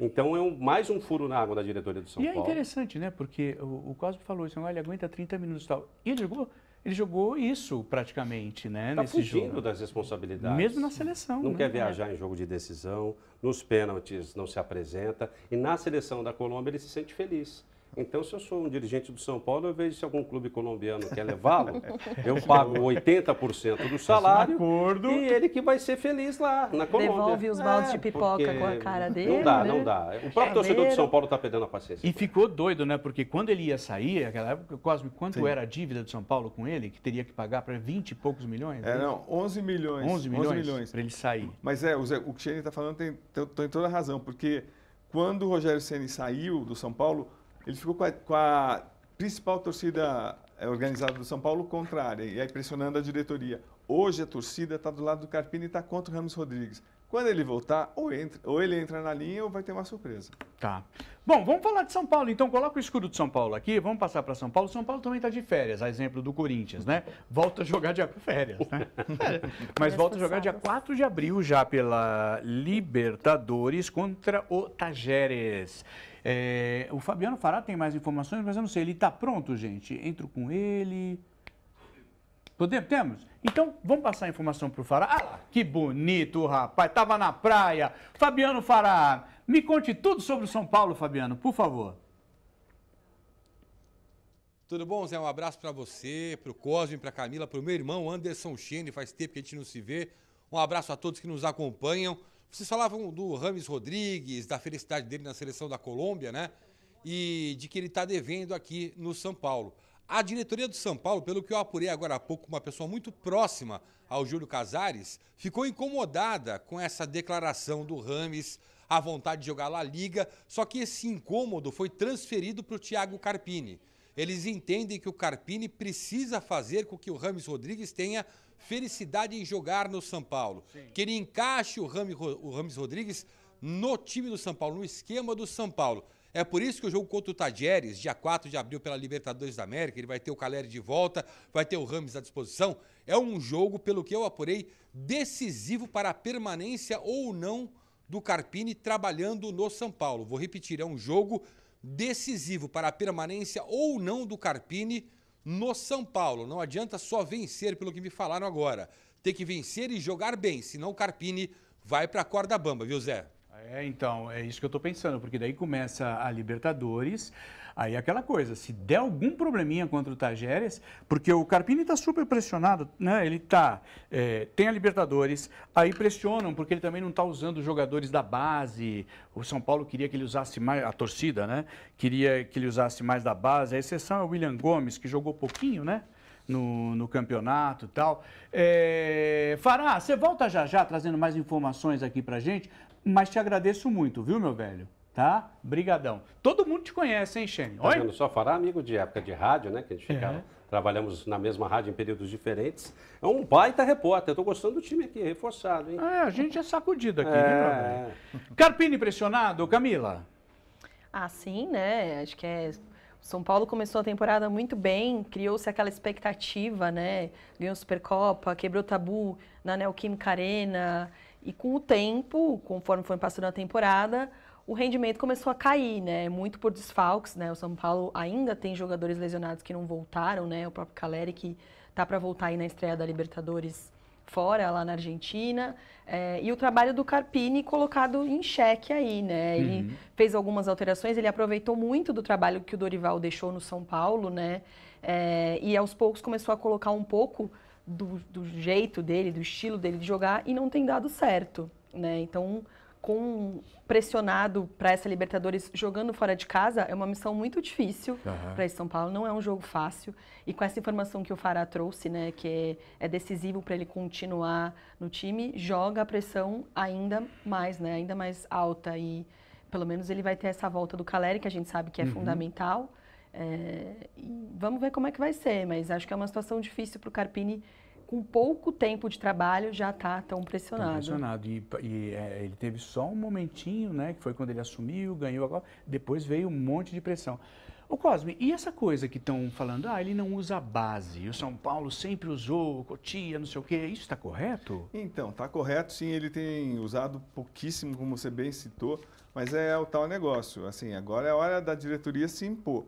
Então é um, mais um furo na água da diretoria do São Paulo. E é interessante, né? Porque o, o Cosme falou assim, ele né, aguenta 30 minutos e tal. E ele jogou ele jogou isso praticamente, né? Tá fugindo jogo. das responsabilidades. Mesmo na seleção. Não né? quer viajar em jogo de decisão, nos pênaltis não se apresenta e na seleção da Colômbia ele se sente feliz. Então, se eu sou um dirigente do São Paulo, eu vejo se algum clube colombiano quer levá-lo, eu pago 80% do salário acordo. e ele que vai ser feliz lá na Colômbia. Devolve os baldes é, de pipoca com a cara dele. Não dá, né? não dá. O próprio torcedor do São Paulo está perdendo a paciência. E ficou doido, né? Porque quando ele ia sair, aquela época, Cosme, quanto Sim. era a dívida do São Paulo com ele, que teria que pagar para 20 e poucos milhões? É, não, 11 milhões. 11 milhões, milhões. para ele sair. Mas é, o, Zé, o que o Chene está falando tem, tem, tem toda a razão, porque quando o Rogério Ceni saiu do São Paulo, ele ficou com a, com a principal torcida eh, organizada do São Paulo contrária, e aí é pressionando a diretoria. Hoje a torcida está do lado do Carpini e está contra o Ramos Rodrigues. Quando ele voltar, ou, entra, ou, ele entra na linha ou vai ter uma surpresa. Tá. Bom, vamos falar de São Paulo, então. Coloca o escudo de São Paulo aqui, vamos passar para São Paulo. São Paulo também está de férias, a exemplo do Corinthians, né? Volta a jogar de Férias, né? É, mas volta a jogar dia 4 de abril já pela Libertadores contra o Tajeres. É, o Fabiano Fará tem mais informações, mas eu não sei. Ele está pronto, gente? Entro com ele. Podemos? Temos? Então, vamos passar a informação para o Fará. Ah que bonito, rapaz. Estava na praia. Fabiano Fará, me conte tudo sobre o São Paulo, Fabiano, por favor. Tudo bom, Zé? Um abraço para você, para o Cosme, para Camila, para o meu irmão Anderson Chene. Faz tempo que a gente não se vê. Um abraço a todos que nos acompanham. Vocês falavam do Rames Rodrigues, da felicidade dele na seleção da Colômbia, né? E de que ele está devendo aqui no São Paulo. A diretoria do São Paulo, pelo que eu apurei agora há pouco, uma pessoa muito próxima ao Júlio Casares, ficou incomodada com essa declaração do Rames, a vontade de jogar lá Liga, só que esse incômodo foi transferido para o Thiago Carpini. Eles entendem que o Carpini precisa fazer com que o Rames Rodrigues tenha felicidade em jogar no São Paulo. Sim. Que ele encaixe o Rames, o Rames Rodrigues no time do São Paulo, no esquema do São Paulo. É por isso que o jogo contra o Tajeres, dia 4 de abril, pela Libertadores da América, ele vai ter o Caleri de volta, vai ter o Rames à disposição. É um jogo, pelo que eu apurei, decisivo para a permanência ou não do Carpini trabalhando no São Paulo. Vou repetir, é um jogo decisivo para a permanência ou não do Carpini no São Paulo. Não adianta só vencer, pelo que me falaram agora. Tem que vencer e jogar bem, senão o Carpini vai para a corda bamba, viu, Zé? É, então, é isso que eu estou pensando, porque daí começa a Libertadores, aí é aquela coisa, se der algum probleminha contra o Tajeres, porque o Carpini está super pressionado, né? Ele tá, é, tem a Libertadores, aí pressionam, porque ele também não está usando os jogadores da base. O São Paulo queria que ele usasse mais, a torcida, né? Queria que ele usasse mais da base. A exceção é o William Gomes, que jogou pouquinho, né? No, no, campeonato e tal. É... Fará, você volta já já trazendo mais informações aqui pra gente, mas te agradeço muito, viu, meu velho? Tá? Brigadão. Todo mundo te conhece, hein, Xene? Tá Olha. Vendo? Só falar amigo de época de rádio, né? Que a gente ficava, é. trabalhamos na mesma rádio em períodos diferentes. É um baita repórter. Eu tô gostando do time aqui, reforçado, hein? É, a gente é sacudido aqui, é... né, Carpini impressionado, Camila? Ah, sim, né? Acho que é... São Paulo começou a temporada muito bem, criou-se aquela expectativa, né? Ganhou Supercopa, quebrou tabu na Neoquímica Arena, e com o tempo, conforme foi passando a temporada, o rendimento começou a cair, né? Muito por desfalques, né? O São Paulo ainda tem jogadores lesionados que não voltaram, né? O próprio Caleri que tá para voltar aí na estreia da Libertadores fora, lá na Argentina. É, e o trabalho do Carpini colocado em xeque aí, né? Ele uhum. fez algumas alterações, ele aproveitou muito do trabalho que o Dorival deixou no São Paulo, né? É, e aos poucos começou a colocar um pouco do, do jeito dele, do estilo dele de jogar e não tem dado certo, né? Então, com pressionado para essa Libertadores jogando fora de casa é uma missão muito difícil uhum. para São Paulo, não é um jogo fácil. E com essa informação que o Fará trouxe, né, que é, é decisivo para ele continuar no time, joga a pressão ainda mais, né, ainda mais alta e pelo menos ele vai ter essa volta do Caleri, que a gente sabe que é uhum. fundamental. É, vamos ver como é que vai ser, mas acho que é uma situação difícil para o Carpini, com pouco tempo de trabalho, já tá tão tá pressionado. Tão pressionado. E, e é, ele teve só um momentinho, né? Que foi quando ele assumiu, ganhou agora. Depois veio um monte de pressão. o Cosme, e essa coisa que estão falando, ah, ele não usa base, o São Paulo sempre usou, Cotia, não sei o quê, isso está correto? Então, está correto sim, ele tem usado pouquíssimo, como você bem citou, mas é o tal negócio, assim, agora é hora da diretoria se impor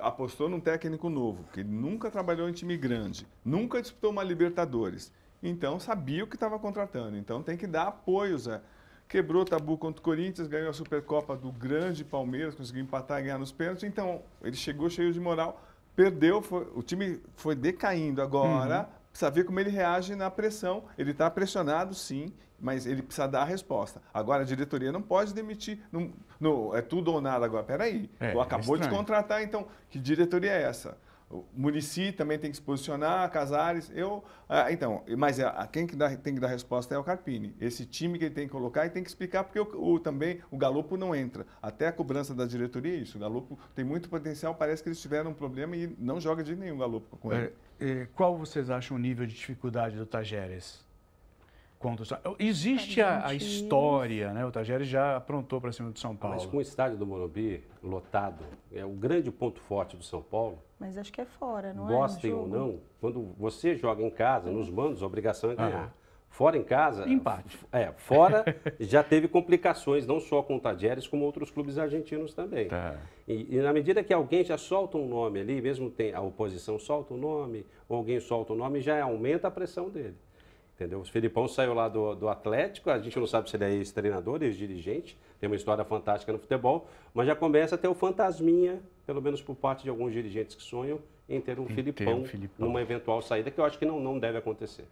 apostou num técnico novo, que nunca trabalhou em time grande, nunca disputou uma Libertadores. Então sabia o que estava contratando. Então tem que dar apoio, Zé. Quebrou tabu contra o Corinthians, ganhou a Supercopa do grande Palmeiras, conseguiu empatar e ganhar nos pênaltis. Então ele chegou cheio de moral, perdeu, foi, o time foi decaindo agora. Uhum. Precisa ver como ele reage na pressão. Ele está pressionado, sim, mas ele precisa dar a resposta. Agora, a diretoria não pode demitir. Não, não é tudo ou nada agora. Peraí, é, é acabou é de contratar, então, que diretoria é essa? O Munici também tem que se posicionar, Casares, eu... Ah, então, mas é, quem que dá, tem que dar a resposta é o Carpini. Esse time que ele tem que colocar e tem que explicar, porque o, o, também o Galopo não entra. Até a cobrança da diretoria é isso. O Galopo tem muito potencial, parece que eles tiveram um problema e não joga de nenhum Galopo com é, ele. É, qual vocês acham o nível de dificuldade do Tajeres? Contra o São Paulo. Existe a, a, história, né? O Tagere já aprontou para cima do São ah, Paulo. Mas com o estádio do Morumbi lotado, é o grande ponto forte do São Paulo. Mas acho que é fora, não Gostem é? Gostem ou não, quando você joga em casa, nos bandos, a obrigação é ganhar. Fora em casa. Empate. É, fora já teve complicações, não só com o Tajeres, como outros clubes argentinos também. Tá. E, e, na medida que alguém já solta um nome ali, mesmo tem a oposição solta o um nome, ou alguém solta o um nome, já aumenta a pressão dele. Entendeu? O Filipão saiu lá do, do Atlético, a gente não sabe se ele é ex-treinador, ex-dirigente, tem uma história fantástica no futebol, mas já começa a ter o fantasminha, pelo menos por parte de alguns dirigentes que sonham, em ter um, em Filipão, ter um Filipão numa eventual saída, que eu acho que não, não deve acontecer.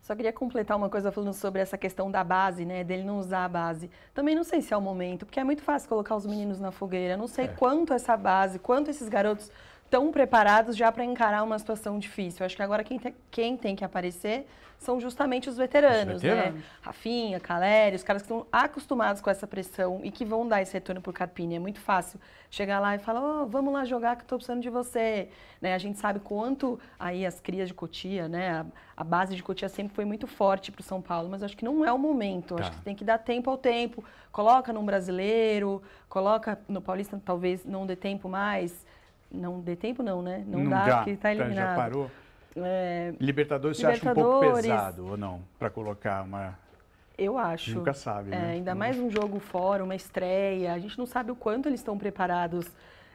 Só queria completar uma coisa falando sobre essa questão da base, né? Dele não usar a base. Também não sei se é o momento, porque é muito fácil colocar os meninos na fogueira. Não sei é. quanto essa base, quanto esses garotos estão preparados já para encarar uma situação difícil. Eu acho que agora quem, te, quem tem que aparecer são justamente os veteranos, os né? veteranos. né? Rafinha, Caleri, os caras que estão acostumados com essa pressão e que vão dar esse retorno para o Capini. É muito fácil chegar lá e falar, oh, vamos lá jogar que estou precisando de você. Né? A gente sabe quanto aí as crias de Cotia, né? A, a base de Cotia sempre foi muito forte para o São Paulo, mas acho que não é o momento. Tá. Acho que tem que dar tempo ao tempo. Coloca num brasileiro, coloca no Paulista, talvez não dê tempo mais não dê tempo não, né? Não, não dá, dá, porque está tá, eliminado. Já parou? É, Libertadores, você Libertadores, acha um pouco pesado ou não para colocar uma? Eu acho. Nunca sabe, é, né? ainda mais um jogo fora, uma estreia. A gente não sabe o quanto eles estão preparados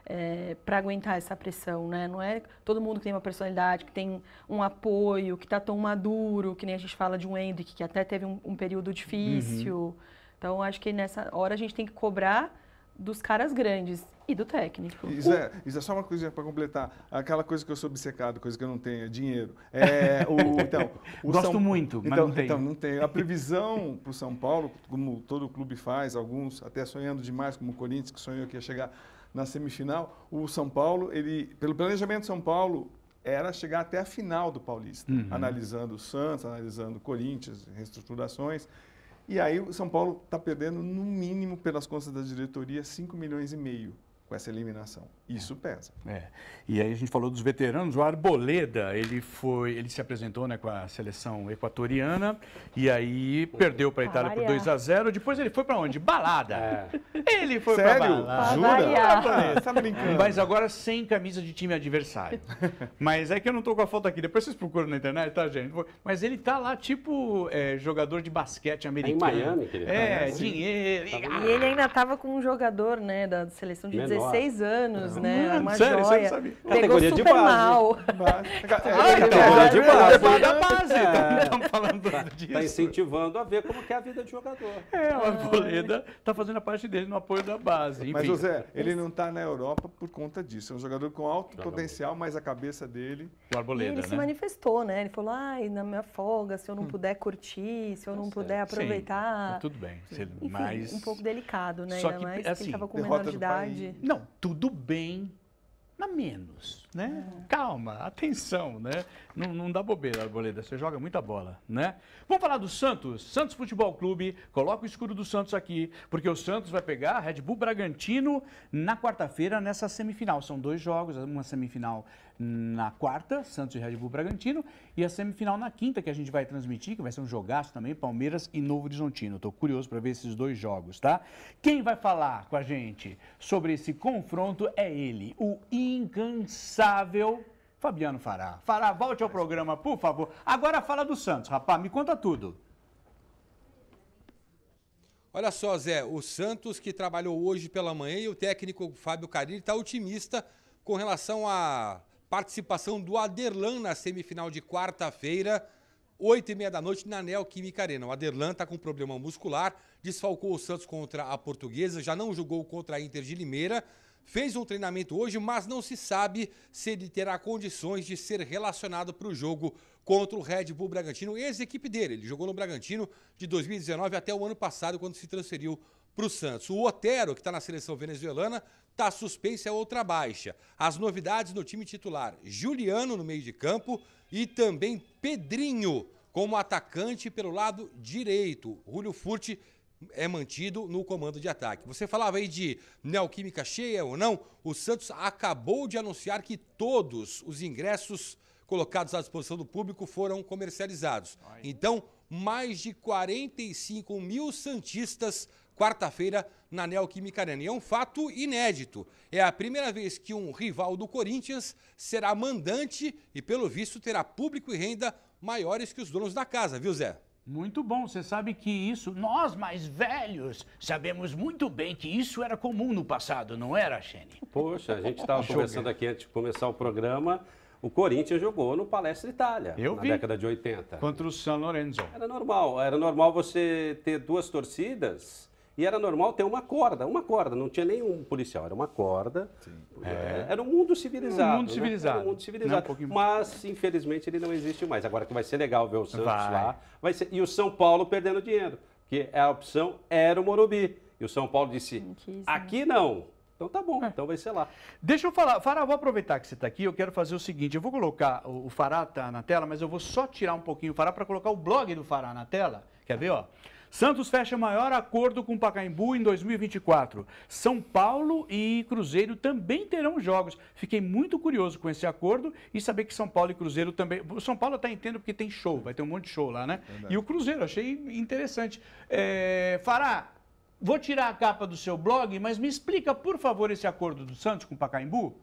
é, para aguentar essa pressão, né? Não é todo mundo que tem uma personalidade, que tem um apoio, que está tão maduro, que nem a gente fala de um Hendrick, que até teve um, um período difícil. Uhum. Então, acho que nessa hora a gente tem que cobrar dos caras grandes e do técnico. Isso é, isso é só uma coisa para completar. Aquela coisa que eu sou obcecado, coisa que eu não tenho, é dinheiro. É, o, então, o Gosto São... muito, mas então, não tenho. Então, não tenho. A previsão para o São Paulo, como todo clube faz, alguns até sonhando demais, como o Corinthians, que sonhou que ia chegar na semifinal, o São Paulo, ele, pelo planejamento do São Paulo, era chegar até a final do Paulista, uhum. analisando o Santos, analisando o Corinthians, reestruturações. E aí o São Paulo está perdendo, no mínimo, pelas contas da diretoria, 5 milhões e meio com essa eliminação. Isso é. pesa. É. E aí a gente falou dos veteranos, o Arboleda, ele foi, ele se apresentou né, com a seleção equatoriana e aí perdeu para a Itália por 2 a 0 Depois ele foi para onde? Balada. É. Ele foi para balada. Jura? Tá brincando. Mas agora sem camisa de time adversário. Mas é que eu não tô com a foto aqui, depois vocês procuram na internet, tá, gente? Mas ele tá lá tipo é, jogador de basquete tá americano. Tá, é em Miami, querido. É, né? dinheiro. E ele ainda tava com um jogador, né, da seleção de Menor. 16 anos, né? É. Uma Sério, joia. você não sabia. Categoria de base. mal. Categoria de base. É da tá? base. Estamos falando tá disso. Está incentivando a ver como é a vida de jogador. É, o Arboleda está fazendo a parte dele no apoio da base. Mas, José, ele não está na Europa por conta disso. É um jogador com alto potencial, mas a cabeça dele... O Arboleda, ele né? se manifestou, né? Ele falou, ai, na minha folga, se eu não hum. puder curtir, se eu não puder aproveitar... Tá tudo bem. Mas... Um pouco delicado, né? Ainda mais que ele estava assim, com menor de idade. Não, tudo bem, mas menos né? É. Calma, atenção, né? Não, não dá bobeira, Arboleda, você joga muita bola, né? Vamos falar do Santos, Santos Futebol Clube, coloca o escudo do Santos aqui, porque o Santos vai pegar Red Bull Bragantino na quarta-feira nessa semifinal. São dois jogos, uma semifinal na quarta, Santos e Red Bull Bragantino, e a semifinal na quinta, que a gente vai transmitir, que vai ser um jogaço também, Palmeiras e Novo Horizontino. Estou curioso para ver esses dois jogos, tá? Quem vai falar com a gente sobre esse confronto é ele, o incansável inevitável, Fabiano Fará. Fará, volte ao programa, por favor. Agora fala do Santos, rapaz, me conta tudo. Olha só, Zé, o Santos que trabalhou hoje pela manhã e o técnico Fábio Carille está otimista com relação à participação do Aderlan na semifinal de quarta-feira, 8 e meia da noite, na Neoquímica Arena. O Aderlan está com problema muscular, desfalcou o Santos contra a Portuguesa, já não jogou contra a Inter de Limeira, fez um treinamento hoje, mas não se sabe se ele terá condições de ser relacionado para o jogo contra o Red Bull Bragantino, ex-equipe dele. Ele jogou no Bragantino de 2019 até o ano passado, quando se transferiu para o Santos. O Otero, que está na seleção venezuelana, está suspenso, é outra baixa. As novidades no time titular: Juliano no meio de campo e também Pedrinho como atacante pelo lado direito. Rúlio Furti é mantido no comando de ataque. Você falava aí de neoquímica cheia ou não, o Santos acabou de anunciar que todos os ingressos colocados à disposição do público foram comercializados. Então, mais de 45 mil santistas quarta-feira na Neoquímica Arena. E é um fato inédito. É a primeira vez que um rival do Corinthians será mandante e, pelo visto, terá público e renda maiores que os donos da casa, viu, Zé? Muito bom, você sabe que isso, nós mais velhos, sabemos muito bem que isso era comum no passado, não era, Xene? Poxa, a gente estava conversando aqui antes de começar o programa, o Corinthians jogou no Palestra Itália, Eu na vi. década de 80. Contra o San Lorenzo. Era normal, era normal você ter duas torcidas e era normal ter uma corda, uma corda, não tinha nenhum policial, era uma corda. É, é. Era um mundo civilizado. Um mundo né? civilizado. Né? um mundo civilizado. Não, um pouquinho... Mas, infelizmente, ele não existe mais. Agora que vai ser legal ver o Santos vai. lá. Vai ser... E o São Paulo perdendo dinheiro, porque é a opção era o Morumbi. E o São Paulo disse: aqui né? não. Então tá bom, é. então vai ser lá. Deixa eu falar, Fará, vou aproveitar que você está aqui, eu quero fazer o seguinte, eu vou colocar, o, o Fará tá na tela, mas eu vou só tirar um pouquinho o Fará para colocar o blog do Fará na tela. Quer ver, ó? Santos fecha maior acordo com Pacaembu em 2024. São Paulo e Cruzeiro também terão jogos. Fiquei muito curioso com esse acordo e saber que São Paulo e Cruzeiro também. O São Paulo está entendo porque tem show, vai ter um monte de show lá, né? E o Cruzeiro, achei interessante. É... Fará, vou tirar a capa do seu blog, mas me explica, por favor, esse acordo do Santos com Pacaembu.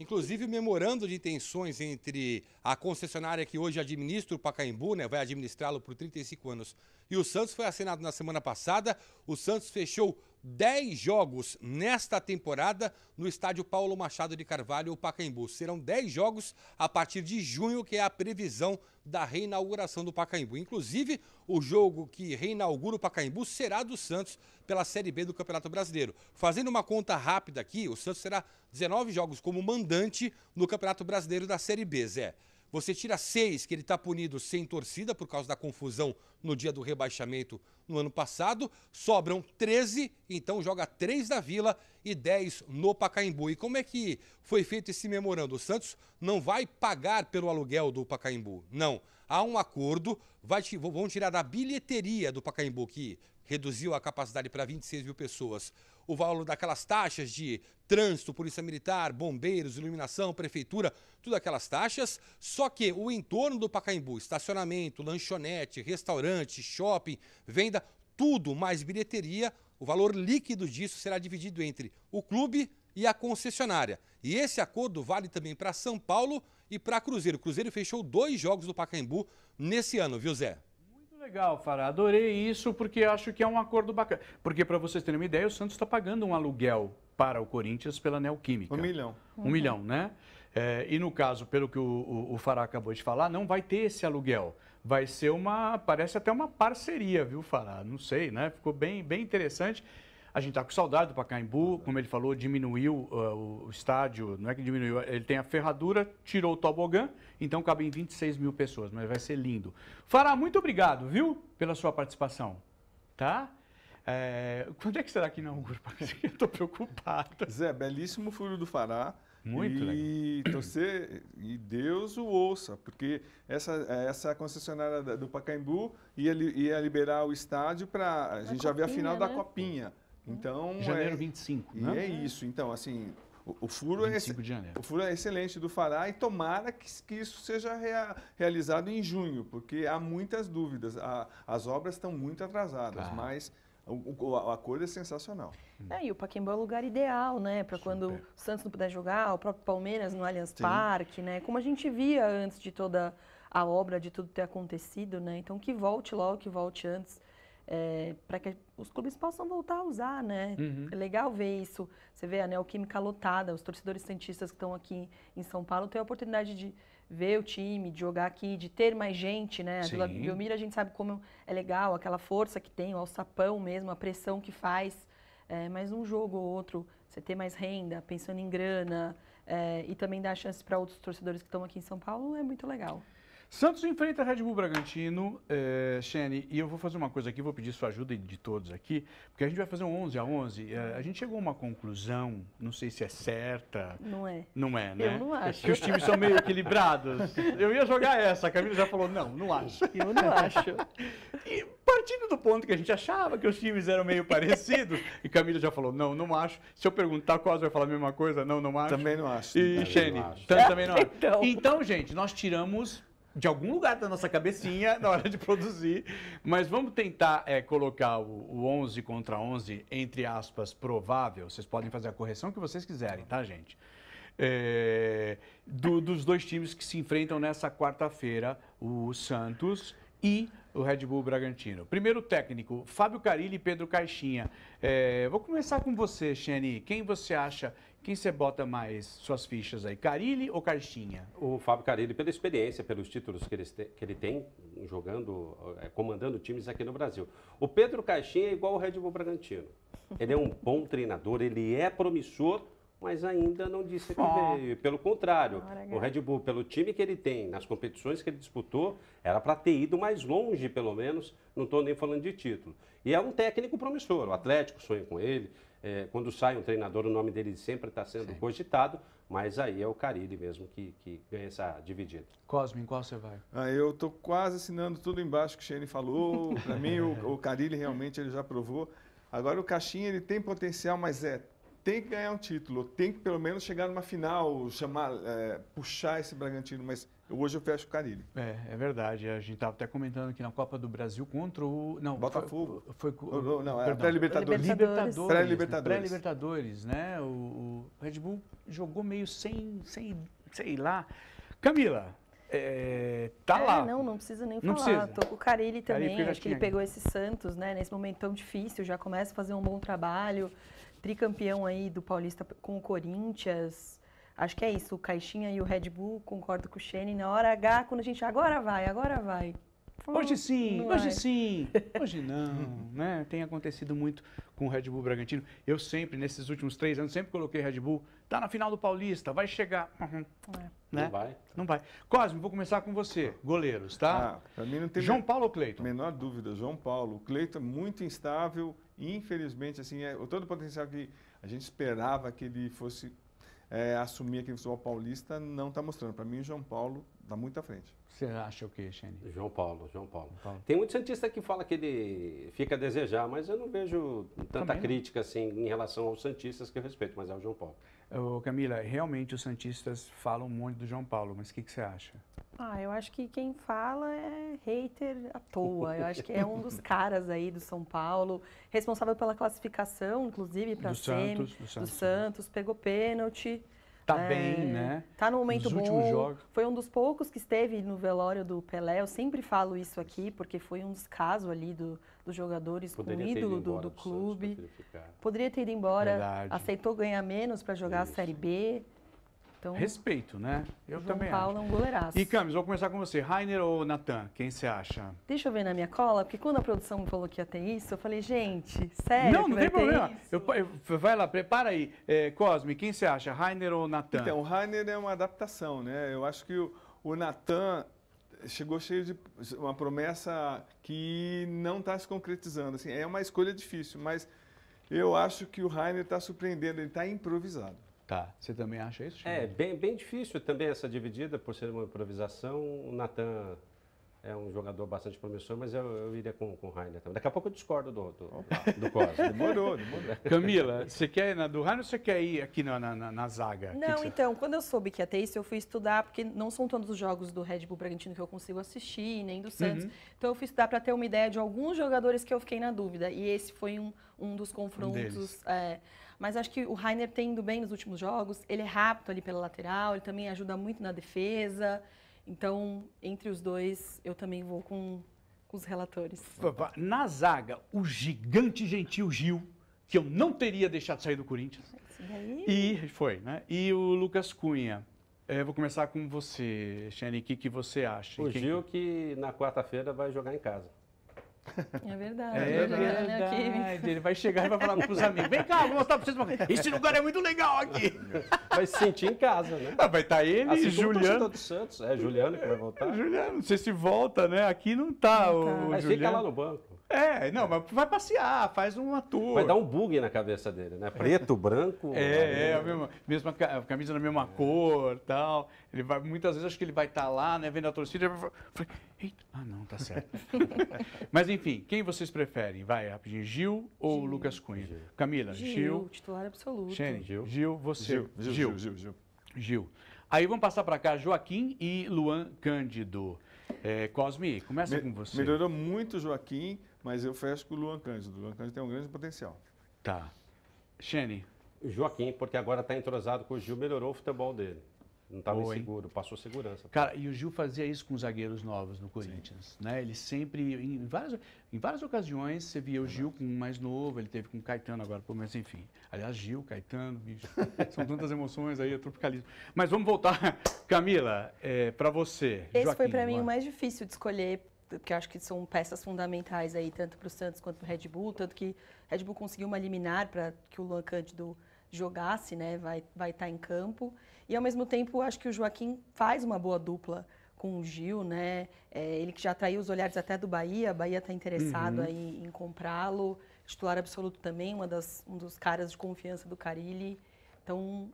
Inclusive, o memorando de intenções entre a concessionária que hoje administra o Pacaembu, né, vai administrá-lo por 35 anos. E o Santos foi assinado na semana passada. O Santos fechou 10 jogos nesta temporada no estádio Paulo Machado de Carvalho, o Pacaembu. Serão 10 jogos a partir de junho, que é a previsão da reinauguração do Pacaembu. Inclusive, o jogo que reinaugura o Pacaembu será do Santos pela Série B do Campeonato Brasileiro. Fazendo uma conta rápida aqui, o Santos será 19 jogos como mandante no Campeonato Brasileiro da Série B, Zé. Você tira seis, que ele está punido sem torcida por causa da confusão no dia do rebaixamento no ano passado. Sobram 13, então joga três da Vila e 10 no Pacaembu. E como é que foi feito esse memorando? O Santos não vai pagar pelo aluguel do Pacaembu. Não. Há um acordo, vai, vão tirar da bilheteria do Pacaembu, que reduziu a capacidade para 26 mil pessoas, o valor daquelas taxas de trânsito, polícia militar, bombeiros, iluminação, prefeitura, tudo aquelas taxas. Só que o entorno do Pacaembu, estacionamento, lanchonete, restaurante, shopping, venda, tudo mais bilheteria, o valor líquido disso será dividido entre o clube e a concessionária. E esse acordo vale também para São Paulo e para Cruzeiro. O Cruzeiro fechou dois jogos do Pacaembu nesse ano, viu, Zé? Legal, Fará, adorei isso porque acho que é um acordo bacana. Porque, para vocês terem uma ideia, o Santos está pagando um aluguel para o Corinthians pela Neoquímica. Um milhão. Um uhum. milhão, né? É, e no caso, pelo que o, o, o, Fará acabou de falar, não vai ter esse aluguel. Vai ser uma, parece até uma parceria, viu, Fará? Não sei, né? Ficou bem, bem interessante. A gente está com saudade do Pacaembu, como ele falou, diminuiu uh, o estádio, não é que diminuiu, ele tem a ferradura, tirou o tobogã, então cabem 26 mil pessoas, mas vai ser lindo. Fará, muito obrigado, viu, pela sua participação, tá? É, quando é que será que inaugura? Eu estou preocupado. Zé, belíssimo furo do Fará. Muito e, legal. Você, e Deus o ouça, porque essa, essa concessionária do Pacaembu ia, ia liberar o estádio para. A gente já vê a final né? da Copinha. Então, é janeiro é, 25, e né? E é isso. Então, assim, o, o furo é o furo é excelente do Fará e tomara que, que isso seja rea, realizado em junho, porque há muitas dúvidas. A, as obras estão muito atrasadas, claro. Tá. mas o, o, a cor é sensacional. Hum. É, e o Pacaembu é o lugar ideal, né? Para quando o Santos não puder jogar, o próprio Palmeiras no Allianz Sim. Parque, né? Como a gente via antes de toda a obra, de tudo ter acontecido, né? Então que volte logo, que volte antes é, eh, para que os clubes possam voltar a usar, né? Uhum. É legal ver isso. Você vê a Neoquímica lotada, os torcedores santistas que estão aqui em São Paulo têm a oportunidade de ver o time, de jogar aqui, de ter mais gente, né? A Vila Belmiro a gente sabe como é legal, aquela força que tem, o alçapão mesmo, a pressão que faz. É, mas um jogo ou outro, você ter mais renda, pensando em grana é, e também dar chance para outros torcedores que estão aqui em São Paulo, é muito legal. Santos enfrenta Red Bull Bragantino, é, e eu vou fazer uma coisa aqui, vou pedir sua ajuda de todos aqui, porque a gente vai fazer um 11 a 11. Eh, a gente chegou a uma conclusão, não sei se é certa. Não é. Não é, né? Eu não acho. Que os times são meio equilibrados. Eu ia jogar essa, a Camila já falou, não, não acho. Eu não acho. E partindo do ponto que a gente achava que os times eram meio parecidos, e Camila já falou, não, não acho. Se eu perguntar, quase vai falar a mesma coisa, não, não acho. Também não acho. E Shane, também não acho. Também não acho. Então. então, gente, nós tiramos de algum lugar da nossa cabecinha na hora de produzir. Mas vamos tentar é, colocar o, o 11 contra 11, entre aspas, provável. Vocês podem fazer a correção que vocês quiserem, tá, gente? É, do, dos dois times que se enfrentam nessa quarta-feira, o Santos e o Red Bull Bragantino. Primeiro técnico, Fábio Carilli e Pedro Caixinha. É, vou começar com você, Xeni. Quem você acha, quem você bota mais suas fichas aí, Carilli ou Caixinha? O Fábio Carilli, pela experiência, pelos títulos que ele, que ele tem jogando, é, comandando times aqui no Brasil. O Pedro Caixinha é igual o Red Bull Bragantino. Ele é um bom treinador, ele é promissor, mas ainda não disse que veio. Pelo contrário, o Red Bull, pelo time que ele tem, nas competições que ele disputou, era para ter ido mais longe, pelo menos, não estou nem falando de título. E é um técnico promissor, o Atlético sonha com ele, é, quando sai um treinador, o nome dele sempre está sendo Sim. cogitado, mas aí é o Carilli mesmo que, que ganha essa dividida. Cosme, em qual você vai? Ah, eu estou quase assinando tudo embaixo que o Shane falou. Para mim, o, o Carilli realmente ele já provou. Agora o Caixinha ele tem potencial, mas é tem que ganhar um título, tem que pelo menos chegar numa final, chamar, é, puxar esse Bragantino, mas hoje eu fecho o Carilli. É, é verdade. A gente estava até comentando aqui na Copa do Brasil contra o. Não, Botafogo. Foi, foi não, não, é, não, era pré-Libertadores. Libertadores. Pré-Libertadores. Pré-Libertadores, né? O, o, Red Bull jogou meio sem, sem sei lá. Camila, é, tá é, lá. Não, não precisa nem não falar. Precisa. Tô com o Carilli também. Carilli acho que ele pegou esse Santos, né? Nesse momento tão difícil, já começa a fazer um bom trabalho tricampeão aí do Paulista com o Corinthians. Acho que é isso, o Caixinha e o Red Bull, concordo com o Shane, na hora H, quando a gente agora vai, agora vai. Hoje sim, não hoje sim, hoje não, né? Tem acontecido muito com o Red Bull Bragantino. Eu sempre, nesses últimos três anos, sempre coloquei Red Bull. Tá na final do Paulista, vai chegar. Uhum. É. Né? Não vai. Não vai. Cosme, vou começar com você. Goleiros, tá? Ah, pra mim não tem João Paulo ou Cleiton? Menor dúvida, João Paulo. O Cleiton é muito instável, infelizmente, assim, é, todo o potencial que a gente esperava que ele fosse é, assumir aqui no futebol paulista não está mostrando. Para mim, o João Paulo está muito à frente. Você acha o quê, Xene? João Paulo, João Paulo. Tem muito Santista que fala que ele fica a desejar, mas eu não vejo tanta crítica assim em relação aos Santistas que eu respeito, mas é o João Paulo. Ô, Camila, realmente os Santistas falam muito do João Paulo, mas o que, que você acha? Ah, eu acho que quem fala é hater à toa. Eu acho que é um dos caras aí do São Paulo, responsável pela classificação, inclusive, para a semi, Santos, do Santos. do Santos, pegou pênalti. Tá é, bem, né? Tá no momento Nos bom. Jogos. Foi um dos poucos que esteve no velório do Pelé. Eu sempre falo isso aqui, porque foi um dos ali do, dos jogadores Poderia com o ídolo do, do, clube. Poderia ter ido embora. Verdade. Aceitou ganhar menos para jogar isso. a Série B. Então, Respeito, né? Eu João também Paulo acho. é um goleiraço. E Camis, vou começar com você. Rainer ou Natan? Quem você acha? Deixa eu ver na minha cola, porque quando a produção me falou que ia ter isso, eu falei, gente, sério? Não, não tem problema. Eu, eu, vai lá, prepara aí. É, Cosme, quem você acha? Rainer ou Natan? Então, o Rainer é uma adaptação, né? Eu acho que o, o Natan chegou cheio de uma promessa que não está se concretizando. Assim, é uma escolha difícil, mas eu acho que o Rainer está surpreendendo, ele está improvisado. Tá. Você também acha isso? Chico? É, bem, bem difícil também essa dividida, por ser uma improvisação. O Natan é um jogador bastante promissor, mas eu, eu iria com, com o Rainer também. Daqui a pouco eu discordo do, do, do Costa. demorou, demorou. Camila, você quer ir na do Rainer ou você quer ir aqui na, na, na zaga? Não, que que então, quando eu soube que ia ter isso, eu fui estudar, porque não são todos os jogos do Red Bull Bragantino que eu consigo assistir, nem do uhum. Santos. Uhum. Então eu fui estudar para ter uma ideia de alguns jogadores que eu fiquei na dúvida. E esse foi um, um dos confrontos. Um mas acho que o Rainer tem indo bem nos últimos jogos. Ele é rápido ali pela lateral, ele também ajuda muito na defesa. Então, entre os dois, eu também vou com, com os relatores. Na zaga, o gigante gentil Gil, que eu não teria deixado sair do Corinthians. E foi, né? E o Lucas Cunha. É, vou começar com você, Shane. O que, que você acha? O Quem... Gil que na quarta-feira vai jogar em casa. É verdade. É, né, verdade. verdade. Ele vai chegar e vai falar para os amigos: vem cá, vou mostrar para vocês é uma Esse lugar é muito legal aqui. Vai se sentir em casa, né? Ah, vai estar tá ele assim, Juliano. Do Santos. É Juliano que vai voltar. Juliano, não sei se volta, né? Aqui não está tá. o. Tá. Mas Juliano. fica lá no banco. É, não, é. mas vai passear, faz uma tour. Vai dar um bug na cabeça dele, né? Preto, branco. É, né? é, a mesma, mesma camisa da mesma é. cor tal. Ele vai, muitas vezes acho que ele vai estar tá lá, né, vendo a torcida. Vai, vai, eita, ah, não, tá certo. mas enfim, quem vocês preferem? Vai rapidinho, Gil ou Gil. Lucas Cunha? Gil. Camila, Gil. Gil. Titular absoluto. Shane, Gil. Gil, você. Gil. Gil. Gil. Gil. Gil. Aí vamos passar para cá, Joaquim e Luan Cândido. É, Cosme, começa Me, com você. Melhorou muito, Joaquim. Mas eu fecho com o Luan Cândido. O Luan Cândido tem um grande potencial. Tá. Shane. O Joaquim, porque agora está entrosado com o Gil, melhorou o futebol dele. Não estava inseguro, passou segurança. Cara, e o Gil fazia isso com os zagueiros novos no Corinthians. Né? Ele sempre, em várias, em várias ocasiões, você via o uhum. Gil com um mais novo, ele teve com o Caetano agora, mas enfim. Aliás, Gil, Caetano, bicho, são tantas emoções aí, é tropicalismo. Mas vamos voltar. Camila, é, para você. Esse Joaquim, foi para mim o mais difícil de escolher, porque eu acho que são peças fundamentais aí, tanto para o Santos quanto para o Red Bull, tanto que Red Bull conseguiu uma liminar para que o Luan Cândido jogasse, né, vai estar vai tá em campo. E, ao mesmo tempo, acho que o Joaquim faz uma boa dupla com o Gil, né, é, ele que já atraiu os olhares até do Bahia, a Bahia está interessado uhum. aí em comprá-lo, titular absoluto também, uma das, um dos caras de confiança do Carilli. Então,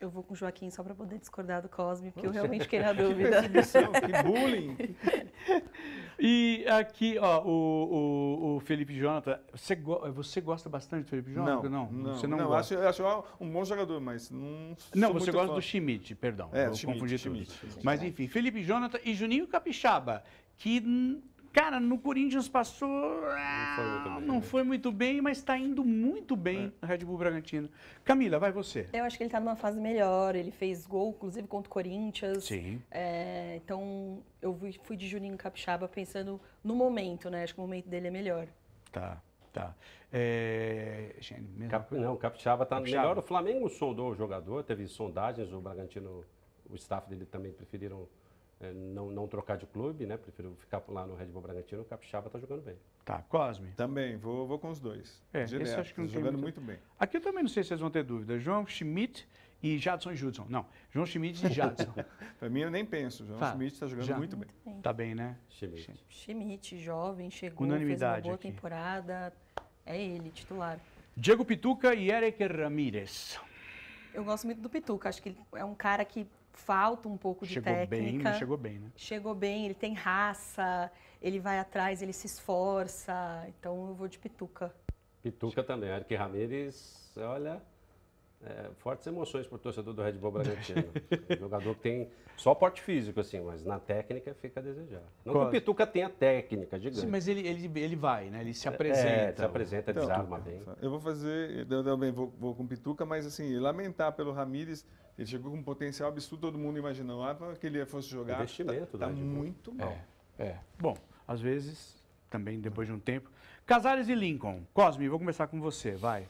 eu vou com o Joaquim só para poder discordar do Cosme, porque eu realmente fiquei na dúvida. que bullying! E aqui, ó, o, o, o Felipe Jonathan, você, go você gosta bastante do Felipe Jonathan? Não, não, não você não, não gosta. Eu acho, eu acho um bom jogador, mas não. Não, você gosta fã. do Schmidt, perdão. É, eu Schmidt, confundi Schmidt, Schmidt. Mas é. enfim, Felipe Jonathan e Juninho Capixaba, que Cara, no Corinthians passou. Não foi muito ah, bem, não né? foi muito bem mas está indo muito bem é. na Red Bull Bragantino. Camila, vai você. Eu acho que ele está numa fase melhor. Ele fez gol, inclusive, contra o Corinthians. Sim. É, então, eu fui de Juninho Capixaba pensando no momento, né? Acho que o momento dele é melhor. Tá. Tá. É... Cap... Não, o Capixaba tá Capixaba. melhor. O Flamengo sondou o jogador, teve sondagens, o Bragantino, o staff dele também preferiram é, não, não trocar de clube, né? Prefiro ficar lá no Red Bull Bragantino. O Capixaba tá jogando bem. Tá, Cosme. Também, vou, vou com os dois. É, Direto, esse acho que não jogando muito... muito... bem. Aqui eu também não sei se vocês vão ter dúvida. João Schmidt e Jadson Judson. Não, João Schmidt e Jadson. Para mim eu nem penso. João tá. Schmidt está jogando muito, muito bem. bem. Tá bem, né? Schmidt. Schmidt, jovem, chegou, Unanimidade fez uma boa aqui. temporada. É ele, titular. Diego Pituca e Eric Ramírez. Eu gosto muito do Pituca, acho que ele é um cara que falta um pouco de chegou técnica. Chegou bem, chegou bem, né? Chegou bem, ele tem raça, ele vai atrás, ele se esforça. Então eu vou de Pituca. Pituca também. Eric Ramirez, olha, é, fortes emoções para o torcedor do Red Bull Bragantino. É jogador que tem só porte físico, assim, mas na técnica fica a desejar. Não que o é? Pituca tenha técnica, digamos. Sim, mas ele, ele, ele vai, né? Ele se é, apresenta. É, se apresenta, então, desarma bem. Eu vou fazer, eu também vou, vou com Pituca, mas assim, lamentar pelo Ramírez ele chegou com um potencial absurdo, todo mundo imaginava ah, tá, que ele fosse jogar. Tá, Investimento, tá, tá né, tipo, muito é, mal. É, é. Bom, às vezes, também depois de um tempo. Casares e Lincoln. Cosme, vou começar com você, vai.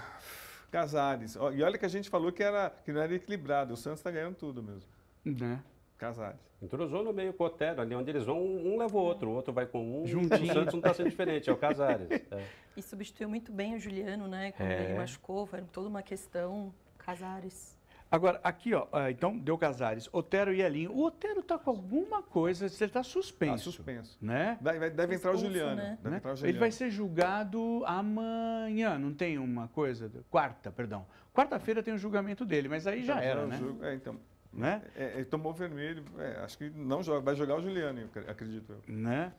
Casares. E olha que a gente falou que, era, que não era equilibrado. O Santos está ganhando tudo mesmo. Né? Casares. Entrosou no meio cotero, ali onde eles vão, um leva o outro, o outro vai com um, Juntinho. o Santos não está sendo diferente, é o Casares. É. E substituiu muito bem o Juliano, né? Quando é. ele machucou, foi toda uma questão. Casares. Agora, aqui, ó, ah, então, deu Casares, Otero e Elinho. O Otero tá com alguma coisa, ele está suspenso. Está suspenso. Né? Deve, deve entrar o Juliano. Né? Deve entrar o Juliano. Né? Ele vai ser julgado amanhã, não tem uma coisa? Quarta, perdão. Quarta-feira tem o julgamento dele, mas aí já então, era, né? Julgo, é, então, né? É, é, tomou vermelho, é, acho que não joga, vai jogar o Juliano, acredito eu. Né?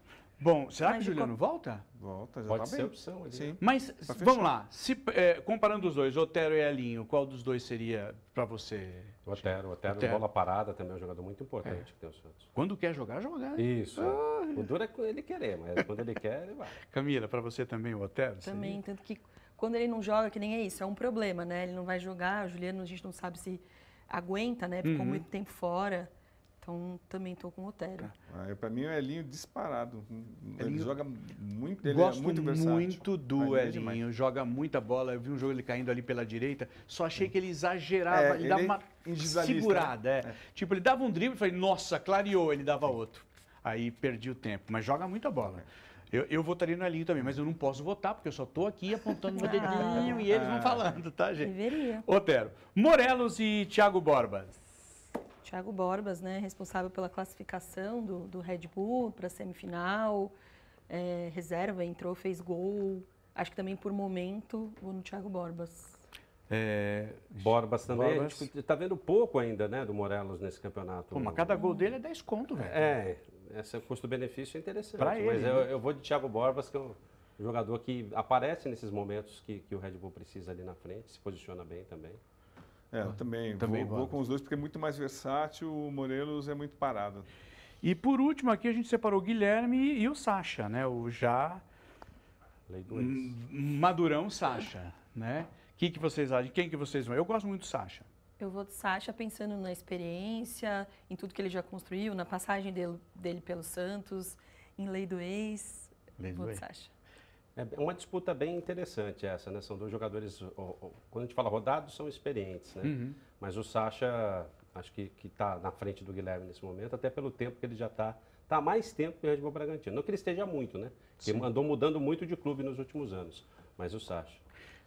Bom, será Mas que o Juliano volta? Volta, já Pode tá ser bem. opção ali. Sim. Né? Mas tá vamos lá, se, é, comparando os dois, Otero e Elinho, qual dos dois seria para você? Otero, Otero, Otero, bola parada também é um jogador muito importante é. que Quando quer jogar, jogar. Né? Isso. É. Ah, O duro é ele querer, mas quando ele quer, ele vai. Camila, para você também o Otero? Também, seria? tanto que quando ele não joga, que nem é isso, é um problema, né? Ele não vai jogar, o Juliano a gente não sabe se aguenta, né? Ficou uhum. muito tempo fora. Então também estou com o Otero. Ah, é, para mim o é Elinho disparado. Hum, hum, ele joga muito, ele é gosto é muito, versátil. muito do Elinho, é joga muita bola. Eu vi um jogo ele caindo ali pela direita, só achei que ele exagerava, ele, ele dava uma segurada. Né? é. Tipo, ele dava um drible e falei, nossa, clareou, ele dava outro. Aí perdi o tempo, mas joga muita bola. Eu, eu, votaria no Elinho também, mas eu não posso votar porque eu só estou aqui apontando meu ah. dedinho ah, e eles vão ah. falando, tá, gente? Deveria. Otero, Morelos e Thiago Borbas. Thiago Borbas, né, responsável pela classificação do, do Red Bull para a semifinal, é, reserva, entrou, fez gol. Acho que também por momento vou no Thiago Borbas. É, Borbas também. está vendo pouco ainda, né, do Morelos nesse campeonato. Pô, mas cada gol dele é 10 conto, velho. É, esse custo-benefício é interessante. Pra mas ele, eu, né? eu, vou de Thiago Borbas, que é um jogador que aparece nesses momentos que, que o Red Bull precisa ali na frente, se posiciona bem também. É, também. também vou, vou, com os dois, porque é muito mais versátil, o Morelos é muito parado. E por último, aqui a gente separou o Guilherme e o Sacha, né? O já. Madurão Sacha, né? O que, que vocês acham? Quem que vocês vão? Eu gosto muito do Sacha. Eu vou do Sacha pensando na experiência, em tudo que ele já construiu, na passagem dele, dele pelo Santos, em Lei do Ex. Lei do vou Do Sacha. É uma disputa bem interessante essa, né? São dois jogadores, quando a gente fala rodados, são experientes, né? Uhum. Mas o Sacha, acho que está na frente do Guilherme nesse momento, até pelo tempo que ele já está, está há mais tempo que o Red Bull Bragantino. Não que ele esteja muito, né? Porque Ele andou mudando muito de clube nos últimos anos, mas o Sacha.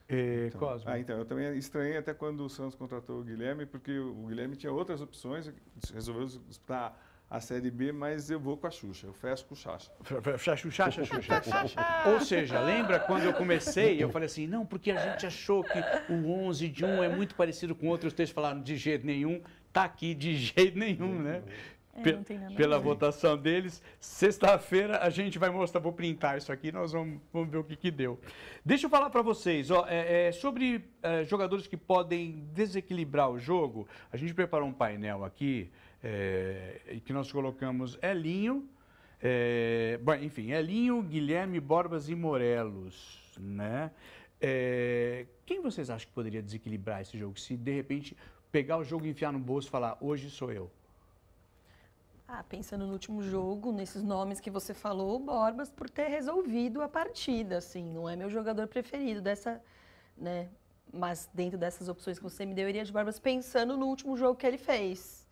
É, então, Cosme. Ah, então, eu também estranhei até quando o Santos contratou o Guilherme, porque o Guilherme tinha outras opções, resolveu disputar a Série B, mas eu vou com a Xuxa, eu fecho com o Xaxa. Xaxa, Xaxa, Xuxa. Ou seja, lembra quando eu comecei, eu falei assim, não, porque a gente achou que o 11 de um é muito parecido com outros, vocês falaram de jeito nenhum, tá aqui de jeito nenhum, né? É, é pela votação deles. Sexta-feira a gente vai mostrar, vou printar isso aqui, nós vamos, vamos ver o que, que deu. Deixa eu falar para vocês, ó, é, é, sobre é, jogadores que podem desequilibrar o jogo, a gente preparou um painel aqui é, que nós colocamos Elinho, é, bom, enfim, Elinho, Guilherme, Borbas e Morelos, né? É, quem vocês acham que poderia desequilibrar esse jogo? Se de repente pegar o jogo, enfiar no bolso e falar, hoje sou eu. Ah, pensando no último jogo, nesses nomes que você falou, o Borbas por ter resolvido a partida, assim, não é meu jogador preferido dessa, né? Mas dentro dessas opções que você me deu, eu iria de Borbas pensando no último jogo que ele fez.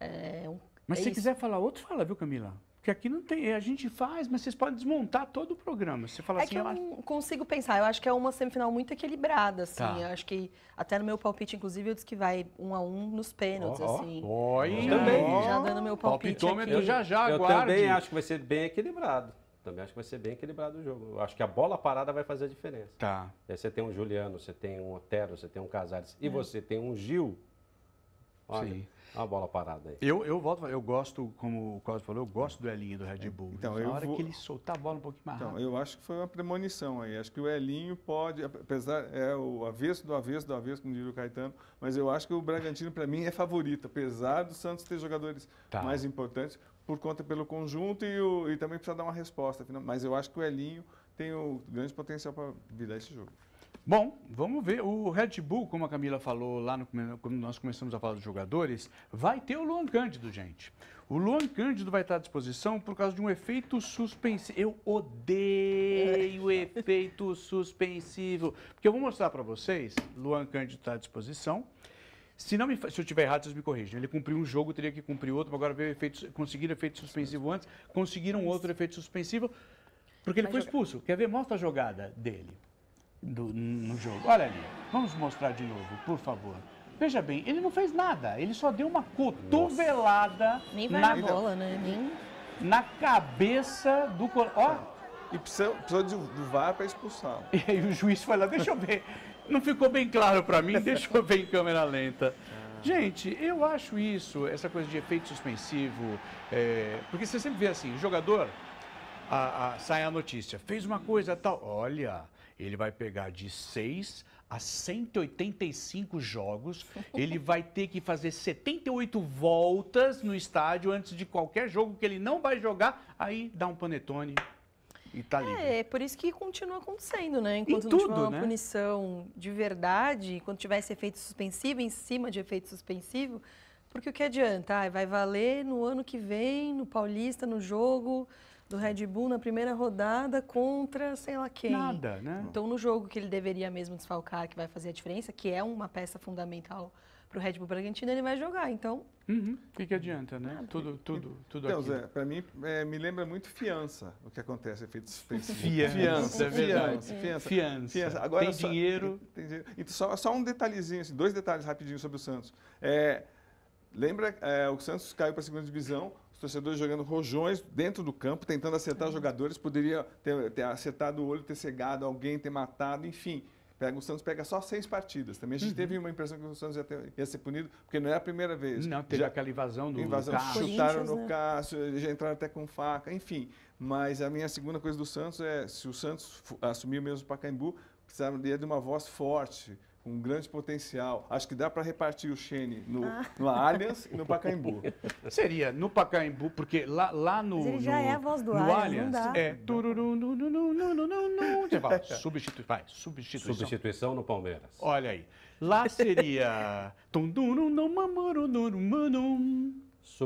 É, um, mas é se isso. quiser falar outro, fala, viu, Camila? Porque aqui não tem. A gente faz, mas vocês podem desmontar todo o programa. Você fala é assim. Que eu ela... Ah, não consigo pensar. Eu acho que é uma semifinal muito equilibrada, assim. Tá. Eu acho que até no meu palpite, inclusive, eu disse que vai um a um nos pênaltis, oh, assim. Oi, oh, também. Oh, já dando meu palpite. Palpitômetro aqui. já já, aguarde. Eu também acho que vai ser bem equilibrado. Também acho que vai ser bem equilibrado o jogo. Eu acho que a bola parada vai fazer a diferença. Tá. Aí é, você tem um Juliano, você tem um Otero, você tem um Casares. E é. você tem um Gil. Olha, Sim a bola parada aí. Eu, eu volto, eu gosto, como o Cosmo falou, eu gosto do Elinho do Red é, Bull. Então, Na hora vou... que ele soltar a bola um pouquinho mais então, rápido. eu acho que foi uma premonição aí. Acho que o Elinho pode, apesar, é o avesso do avesso do avesso, como diria o Caetano, mas eu acho que o Bragantino, para mim, é favorito, apesar do Santos ter jogadores tá. mais importantes, por conta pelo conjunto e, o, e também precisa dar uma resposta. Mas eu acho que o Elinho tem o grande potencial para virar esse jogo. Bom, vamos ver. O Red Bull, como a Camila falou lá no, quando nós começamos a falar dos jogadores, vai ter o Luan Cândido, gente. O Luan Cândido vai estar à disposição por causa de um efeito suspensivo. Eu odeio é. efeito suspensivo. Porque eu vou mostrar para vocês, Luan Cândido está à disposição. Se, não me, se eu tiver errado, vocês me corrijam. Ele cumpriu um jogo, teria que cumprir outro, agora veio efeito, conseguiram efeito suspensivo antes, conseguiram outro efeito suspensivo, porque ele foi expulso. Quer ver? Mostra a jogada dele do, no jogo. Olha ali, vamos mostrar de novo, por favor. Veja bem, ele não fez nada, ele só deu uma cotovelada Nossa. Nem vai na, na bola, né? Nem... na cabeça do. Ó, e precisou, precisou de, do VAR para expulsar. E aí o juiz foi lá, deixa eu ver. Não ficou bem claro para mim, deixa eu ver em câmera lenta. Gente, eu acho isso, essa coisa de efeito suspensivo, é, porque você sempre vê assim, o jogador, a, a, sai a notícia, fez uma coisa tal, olha, ele vai pegar de 6 a 185 jogos. Ele vai ter que fazer 78 voltas no estádio antes de qualquer jogo que ele não vai jogar. Aí dá um panetone e tá é, livre. É, por isso que continua acontecendo, né? Enquanto em não tudo, tiver uma né? punição de verdade, quando tiver esse efeito suspensivo em cima de efeito suspensivo, porque o que adianta? Ah, vai valer no ano que vem, no Paulista, no jogo do Red Bull na primeira rodada contra sei lá quem. Nada, né? Então, no jogo que ele deveria mesmo desfalcar, que vai fazer a diferença, que é uma peça fundamental para o Red Bull Bragantino, ele vai jogar. Então. O uhum. que, que, adianta, né? Nada. Tudo, tudo, tudo então, Zé, para mim, é, me lembra muito fiança o que acontece, efeito suspensivo. Fiança, fiança, é fiança, fiança, fiança, fiança. Agora, tem, só, dinheiro. Tem, dinheiro. Então, só, só um detalhezinho, assim, dois detalhes rapidinho sobre o Santos. É, lembra, é, o Santos caiu para a segunda divisão, os torcedores jogando rojões dentro do campo, tentando acertar é. jogadores, poderia ter, ter, acertado o olho, ter cegado alguém, ter matado, enfim. Pega, o Santos pega só seis partidas. Também a gente uhum. teve uma impressão que o Santos ia, ter, ia, ser punido, porque não é a primeira vez. Não, teve já, aquela invasão do invasão, Cássio. Chutaram no né? Cássio, já entraram até com faca, enfim. Mas a minha segunda coisa do Santos é, se o Santos assumir mesmo o Pacaembu, precisaria de uma voz forte, com um grande potencial. Acho que dá para repartir o Chene no, ah. no Allianz e no Pacaembu. Seria no Pacaembu, porque lá, lá no. Mas ele já no, é a voz do Allianz. Allianz É. vai, substitui, vai, substituição. Substituição no Palmeiras. Olha aí. Lá seria.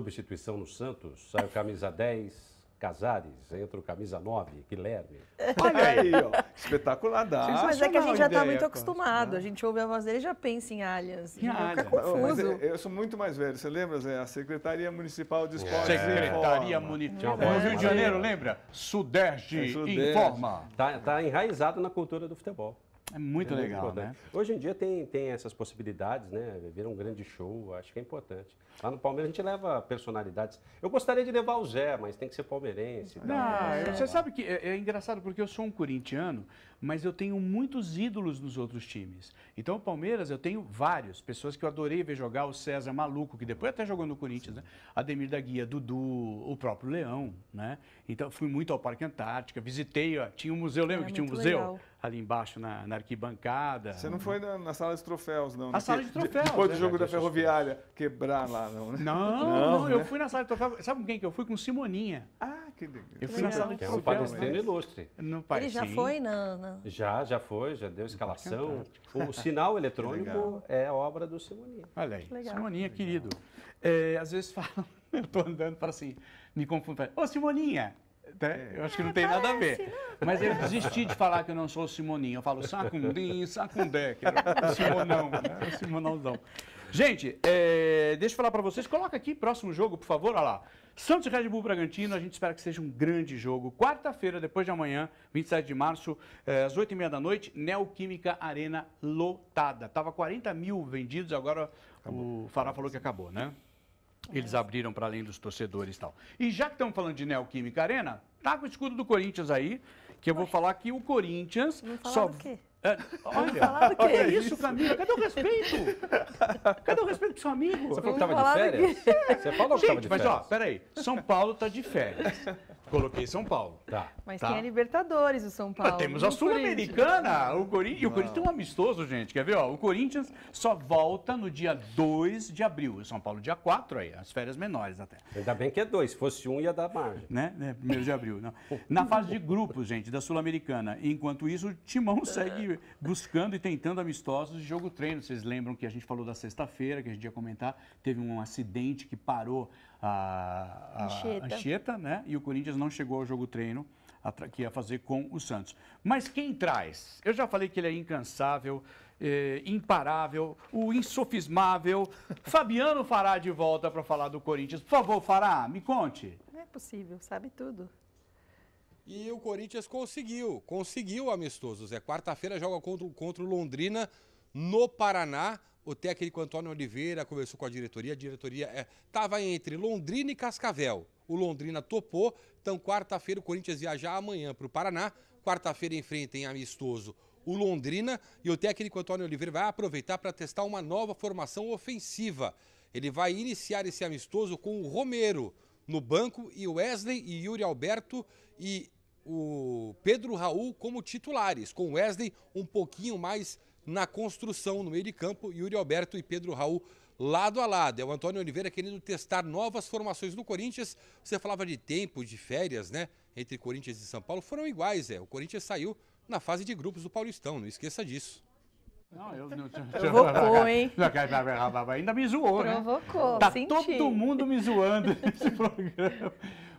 Substituição no Santos, Saiu camisa 10. Casares, entra o camisa 9, Guilherme. Olha aí, ó. Espetacular dá. Mas é que a gente já está muito acostumado. Né? A gente ouve a voz dele e já pensa em alias. Fica confuso. Mas é, eu sou muito mais velho. Você lembra, Zé? A Secretaria Municipal de Esportes. É. Secretaria Municipal. Rio de é. Janeiro, lembra? Sudeste, é, Sudeste. informa. Está tá enraizado na cultura do futebol. É muito é legal, né? Hoje em dia tem, tem essas possibilidades, né? Ver um grande show, acho que é importante. Lá no Palmeiras a gente leva personalidades. Eu gostaria de levar o Zé, mas tem que ser palmeirense. Ah, é. você sabe que é, é engraçado porque eu sou um corintiano, mas eu tenho muitos ídolos nos outros times. Então, o Palmeiras, eu tenho vários, pessoas que eu adorei ver jogar, o César Maluco, que depois até jogou no Corinthians, né? Ademir da Guia, Dudu, o próprio Leão, né? Então, fui muito ao Parque Antártica, visitei, ó, tinha um museu, lembra é, que tinha um museu? Legal ali embaixo na, na, arquibancada. Você não foi na, na sala de troféus, não? Né? Na sala de troféus. Depois do né? jogo é, da Ferroviária, quebrar lá, não, né? Não, não, não né? eu fui na sala de troféus. Sabe com quem que eu fui? Com Simoninha. Ah! Eu fui na sala de É um palestrino ilustre. No Ele já foi na, na, Já, já foi, já deu escalação. O sinal eletrônico é obra do Simoninha. Olha aí, que Simoninha, querido. É, às vezes falam, eu estou andando, para assim, me confundo. Ô, Simoninha, né? É. Eu acho que não tem nada a ver. Né? Mas eu desisti de falar que eu não sou o Simoninho. Eu falo Sacundim, Sacundé, que era o Simonão, né? O Simonãozão. Gente, é, deixa eu falar para vocês. Coloca aqui, próximo jogo, por favor. Olha lá. Santos e Red Bull Bragantino, a gente espera que seja um grande jogo. Quarta-feira, depois de amanhã, 27 de março, é, às 8h30 da noite, Neoquímica Arena lotada. Tava 40 mil vendidos, agora acabou. o Fará falou que acabou, né? Eles abriram para além dos torcedores e tal. E já que estamos falando de Neoquímica Arena, tá com o escudo do Corinthians aí, que eu vou falar que o Corinthians só. É, olha, que é isso, Camila? Cadê o respeito? Cadê o respeito pro seu amigo? Você falou que estava de férias? Você falou que estava de férias. Mas ó, peraí, São Paulo está de férias. Coloquei São Paulo. Tá. Mas tá. É tem a Libertadores, o São Paulo. Mas temos a Sul-Americana. O Corinthians, e o Corinthians tem um amistoso, gente. Quer ver? Ó, o Corinthians só volta no dia 2 de abril. O São Paulo, dia 4 aí, as férias menores até. Ainda bem que é 2. Se fosse um, ia dar margem. Né? né? Primeiro de abril. Não. Na fase de grupos, gente, da Sul-Americana. Enquanto isso, o Timão é. segue buscando e tentando amistosos de jogo treino. Vocês lembram que a gente falou da sexta-feira, que a gente ia comentar. Teve um acidente que parou a, Anchieta. a Anchieta, né? E o Corinthians não chegou ao jogo treino que ia fazer com o Santos. Mas quem traz? Eu já falei que ele é incansável, eh, imparável, o insofismável. Fabiano Fará de volta para falar do Corinthians. Por favor, Fará, me conte. Não é possível, sabe tudo. E o Corinthians conseguiu, conseguiu amistosos. É quarta-feira joga contra, contra o Londrina no Paraná o técnico Antônio Oliveira conversou com a diretoria. A diretoria estava é, entre Londrina e Cascavel. O Londrina topou, então quarta-feira o Corinthians viaja amanhã para o Paraná. Quarta-feira enfrenta em amistoso o Londrina e o técnico Antônio Oliveira vai aproveitar para testar uma nova formação ofensiva. Ele vai iniciar esse amistoso com o Romero no banco e Wesley e Yuri Alberto e o Pedro Raul como titulares, com Wesley um pouquinho mais na construção, no meio de campo, Yuri Alberto e Pedro Raul lado a lado. É o Antônio Oliveira querendo testar novas formações do Corinthians. Você falava de tempo, de férias, né? Entre Corinthians e São Paulo foram iguais, é. O Corinthians saiu na fase de grupos do Paulistão, não esqueça disso. Não, eu não. Provocou, hein? Ainda me zoou, Provocou, né? Tá senti. todo mundo me zoando nesse programa.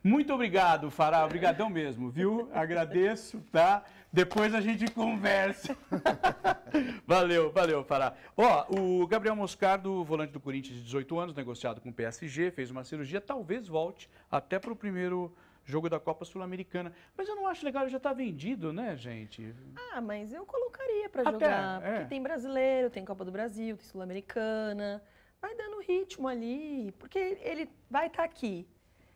Muito obrigado, Fará. Obrigadão mesmo, viu? Agradeço, tá? Depois a gente conversa. valeu, valeu, Fará. Ó, o Gabriel Moscardo, volante do Corinthians de 18 anos, negociado com o PSG, fez uma cirurgia, talvez volte até para o primeiro jogo da Copa Sul-Americana. Mas eu não acho legal, ele já estar tá vendido, né, gente? Ah, mas eu colocaria para jogar, é. porque tem brasileiro, tem Copa do Brasil, tem Sul-Americana. Vai dando ritmo ali, porque ele vai estar tá aqui.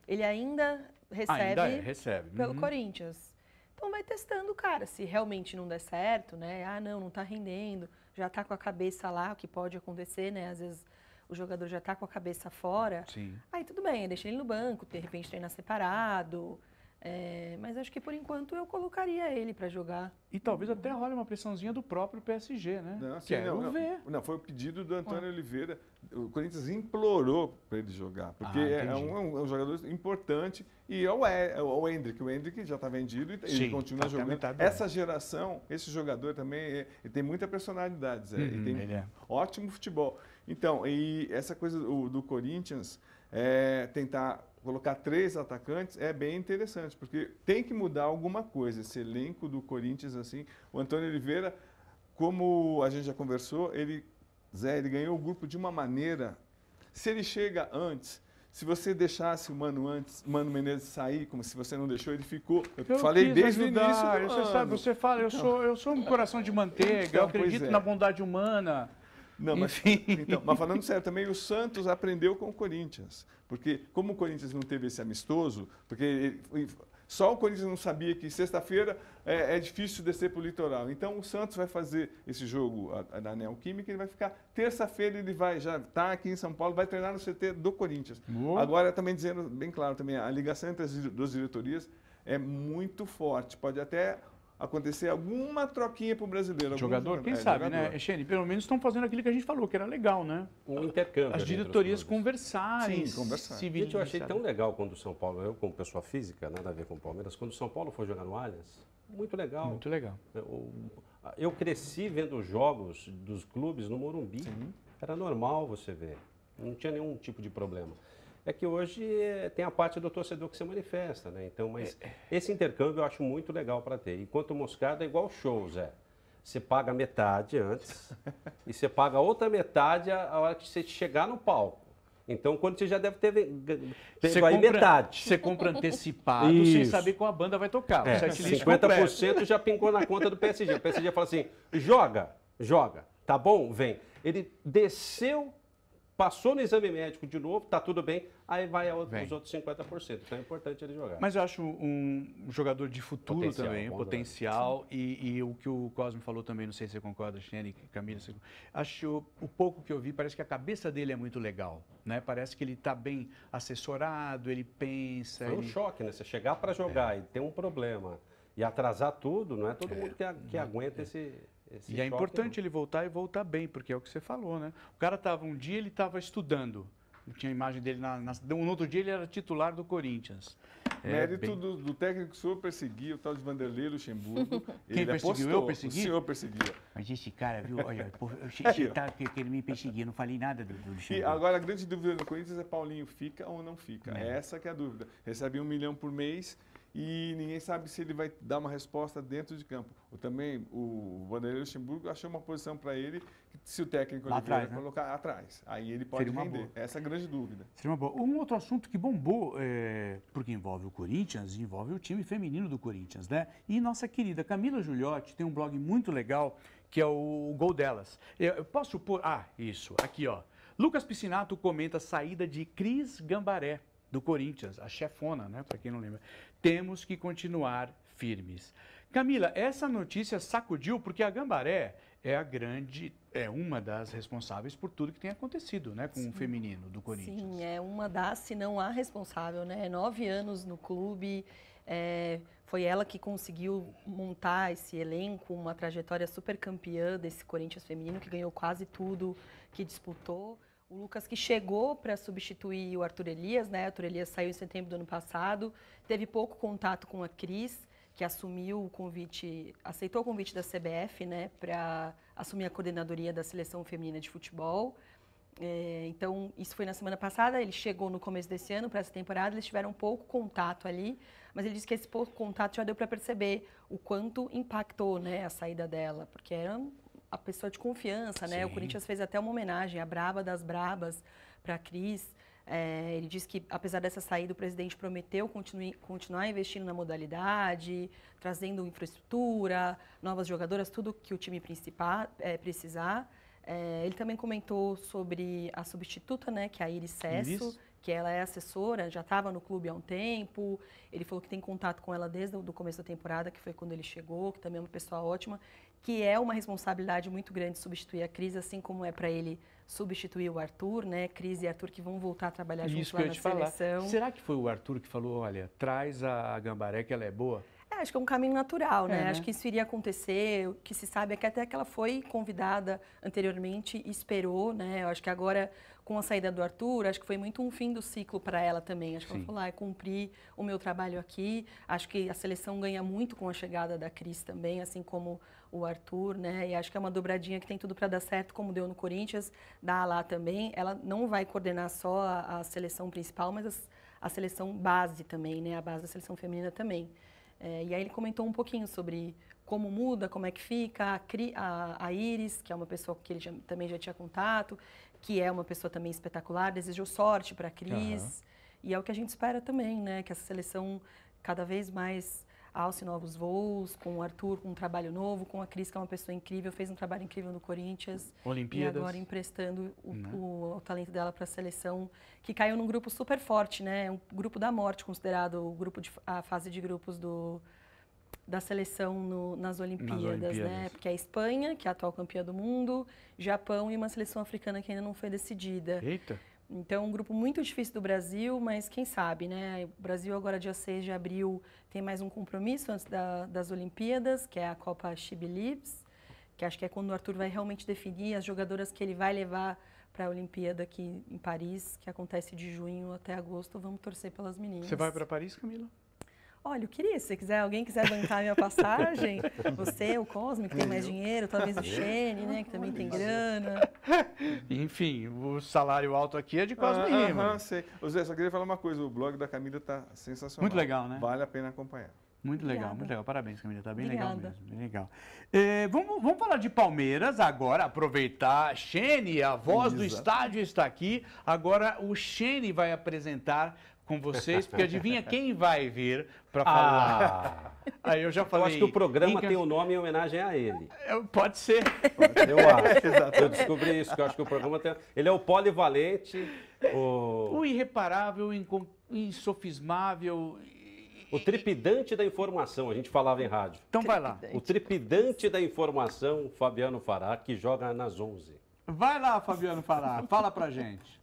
Ele ainda recebe, ainda é, recebe. pelo uhum. Corinthians. Então vai testando o cara, se realmente não der certo, né? Ah, não, não tá rendendo, já tá com a cabeça lá, o que pode acontecer, né? Às vezes o jogador já tá com a cabeça fora. Sim. Aí tudo bem, deixa ele no banco, de repente treinar separado, é, mas acho que por enquanto eu colocaria ele para jogar. E talvez até role uma pressãozinha do próprio PSG, né? Não, assim, Quero não, ver. Não, não, foi o pedido do Antônio ah. Oliveira. O Corinthians implorou para ele jogar, porque ah, é, é, um, é, um, jogador importante. E é o, é, o Hendrick. O Hendrick já está vendido e Sim, continua tá jogando. Essa geração, esse jogador também é, tem muita personalidade, Zé. ele uhum, tem ele é. ótimo futebol. Então, e essa coisa do, do Corinthians tentar colocar três atacantes é bem interessante, porque tem que mudar alguma coisa. Esse elenco do Corinthians, assim, o Antônio Oliveira, como a gente já conversou, ele, Zé, ele ganhou o grupo de uma maneira. Se ele chega antes, se você deixasse o Mano antes, Mano Menezes sair, como se você não deixou, ele ficou. Eu, eu falei desde o início. Você sabe, você fala, eu sou, eu sou um coração de manteiga, então, eu acredito é. na bondade humana. Não, mas, então, mas falando sério também, o Santos aprendeu com o Corinthians. Porque como o Corinthians não teve esse amistoso, porque só o Corinthians não sabia que sexta-feira é, é, difícil descer para o litoral. Então o Santos vai fazer esse jogo na Neoquímica, ele vai ficar. Terça-feira ele vai já tá aqui em São Paulo, vai treinar no CT do Corinthians. Agora também dizendo bem claro também, a ligação entre as duas diretorias é muito forte. Pode até acontecer alguma troquinha para o brasileiro. Jogador, quem é, sabe, né, jogador. né? Echene, pelo menos estão fazendo aquilo que a gente falou, que era legal, né? Um intercâmbio. As diretorias conversarem. Sim, conversarem. Gente, eu achei tão legal quando o São Paulo, eu como pessoa física, nada a ver com o Palmeiras, quando o São Paulo foi jogar no Allianz, muito legal. Muito legal. Eu, eu cresci vendo jogos dos clubes no Morumbi. Sim. Era normal você ver. Não tinha nenhum tipo de problema é que hoje eh, tem a parte do torcedor que se manifesta, né? Então, mas é, é. esse intercâmbio eu acho muito legal para ter. Enquanto o Moscada é igual show, zé. Você paga metade antes e você paga outra metade a hora que você chegar no palco. Então, quando você já deve ter pego você aí compra, metade. Você compra antecipado Isso. sem saber qual a banda vai tocar. É, 50% já pingou na conta do PSG. O PSG fala assim, joga, joga, tá bom? Vem. Ele desceu passou no exame médico de novo, tá tudo bem, aí vai aos Vem. outros 50%. Então é importante ele jogar. Mas eu acho um jogador de futuro potencial, também, potencial, e, e, o que o Cosme falou também, não sei se você concorda, Xene, Camila, você... acho o pouco que eu vi, parece que a cabeça dele é muito legal, né? Parece que ele está bem assessorado, ele pensa... Foi um choque, né? Você chegar para jogar é. e ter um problema e atrasar tudo, não é todo é. mundo que, que aguenta é. esse... Esse e é, é importante é... ele voltar e voltar bem, porque é o que você falou, né? O cara estava um dia ele estava estudando, tinha a imagem dele na, na, no outro dia ele era titular do Corinthians. É, Mérito bem... do, do, técnico que o senhor perseguia, o tal de Vanderlei Luxemburgo. Quem ele perseguiu? Apostou, eu persegui? O senhor perseguia. Mas esse cara, viu, olha, eu cheguei que, que ele me perseguia, não falei nada do, do Luxemburgo. E agora a grande dúvida do Corinthians é Paulinho fica ou não fica. É. Essa que é a dúvida. Recebe um milhão por mês, e ninguém sabe se ele vai dar uma resposta dentro de campo. Ou também o Vanderlei Luxemburgo achou uma posição para ele que se o técnico Lá atrás, né? colocar atrás, aí ele pode Seria render. Essa é a grande dúvida. Seria uma boa. Um outro assunto que bombou, é, porque envolve o Corinthians, envolve o time feminino do Corinthians, né? E nossa querida Camila Giuliotti tem um blog muito legal que é o gol delas. Eu posso pôr. Ah, isso, aqui ó. Lucas Piscinato comenta a saída de Cris Gambaré do Corinthians, a chefona, né? Para quem não lembra temos que continuar firmes. Camila, essa notícia sacudiu porque a Gambaré é a grande, é uma das responsáveis por tudo que tem acontecido, né, com Sim. o feminino do Corinthians. Sim, é uma das, se não a responsável, né? É nove anos no clube, é, foi ela que conseguiu montar esse elenco, uma trajetória super campeã desse Corinthians feminino que ganhou quase tudo que disputou o Lucas que chegou para substituir o Arthur Elias, né? O Arthur Elias saiu em setembro do ano passado, teve pouco contato com a Cris, que assumiu o convite, aceitou o convite da CBF, né, para assumir a coordenadoria da seleção feminina de futebol. É, então, isso foi na semana passada, ele chegou no começo desse ano para essa temporada, eles tiveram pouco contato ali, mas ele disse que esse pouco contato já deu para perceber o quanto impactou né, a saída dela, porque era a pessoa de confiança, né? Sim. O Corinthians fez até uma homenagem, a braba das brabas, para a Cris. É, ele disse que, apesar dessa saída, o presidente prometeu continue, continuar investindo na modalidade, trazendo infraestrutura, novas jogadoras, tudo que o time principal é, precisar. É, ele também comentou sobre a substituta, né, que é a Iris Cesso, Iris? que ela é assessora, já estava no clube há um tempo. Ele falou que tem contato com ela desde o começo da temporada, que foi quando ele chegou, que também é uma pessoa ótima que é uma responsabilidade muito grande substituir a Cris, assim como é para ele substituir o Arthur, né? Cris e Arthur que vão voltar a trabalhar Isso juntos lá na seleção. Falar. Será que foi o Arthur que falou, olha, traz a Gambaré que ela é boa? É, acho que é um caminho natural, né? É, né? Acho que isso iria acontecer. O que se sabe é que até que ela foi convidada anteriormente e esperou, né? Eu acho que agora, com a saída do Arthur, acho que foi muito um fim do ciclo para ela também. Acho que Sim. ela falou, ah, cumpri o meu trabalho aqui. Acho que a seleção ganha muito com a chegada da Cris também, assim como o Arthur, né? E acho que é uma dobradinha que tem tudo para dar certo, como deu no Corinthians, da lá também. Ela não vai coordenar só a, a seleção principal, mas a seleção base também, né? A base da seleção feminina também. É, e aí ele comentou um pouquinho sobre como muda, como é que fica, a, a, a Iris, que é uma pessoa que ele já, também já tinha contato, que é uma pessoa também espetacular, desejou sorte para a Cris. Uhum. E é o que a gente espera também, né? Que essa seleção cada vez mais alce novos voos, com o Arthur, com um trabalho novo, com a Cris, que é uma pessoa incrível, fez um trabalho incrível no Corinthians. Olimpíadas. E agora emprestando o, né? o, o talento dela para a seleção, que caiu num grupo super forte, né? Um grupo da morte, considerado o grupo de, a fase de grupos do, da seleção no, nas, Olimpíadas, nas, né? Olimpíadas, né? Porque é a Espanha, que é a atual campeã do mundo, Japão e uma seleção africana que ainda não foi decidida. Eita! Então, um grupo muito difícil do Brasil, mas quem sabe, né? O Brasil agora, dia 6 de abril, tem mais um compromisso antes da, das Olimpíadas, que é a Copa She que acho que é quando o Arthur vai realmente definir as jogadoras que ele vai levar para a Olimpíada aqui em Paris, que acontece de junho até agosto. Vamos torcer pelas meninas. Você vai para Paris, Camila? olha, eu queria, se você quiser, alguém quiser bancar minha passagem, você, o Cosme, que tem mais dinheiro, talvez o é. Shane, né, que também tem grana. Enfim, o salário alto aqui é de Cosme Rima. Ah, aham, sei. O Zé, só queria falar uma coisa, o blog da Camila tá sensacional. Muito legal, né? Vale a pena acompanhar. Muito Obrigada. legal, muito legal. Parabéns, Camila. Tá bem Obrigada. legal mesmo. Bem legal. É, vamos, vamos falar de Palmeiras agora, aproveitar. Xene, a voz do estádio está aqui. Agora o Xene vai apresentar com vocês, porque adivinha quem vai vir para ah. falar? Ah. Aí eu já falei. Eu acho que o programa Inca... tem o um nome em homenagem a ele. É, pode ser. Pode ser eu acho. eu descobri isso, que eu acho que o programa tem. Ele é o polivalente, o. O irreparável, incom... insofismável. O tripidante da informação, a gente falava em rádio. Então vai lá. O tripidante da informação, Fabiano Fará, que joga nas 11. Vai lá, Fabiano Fará, fala pra gente.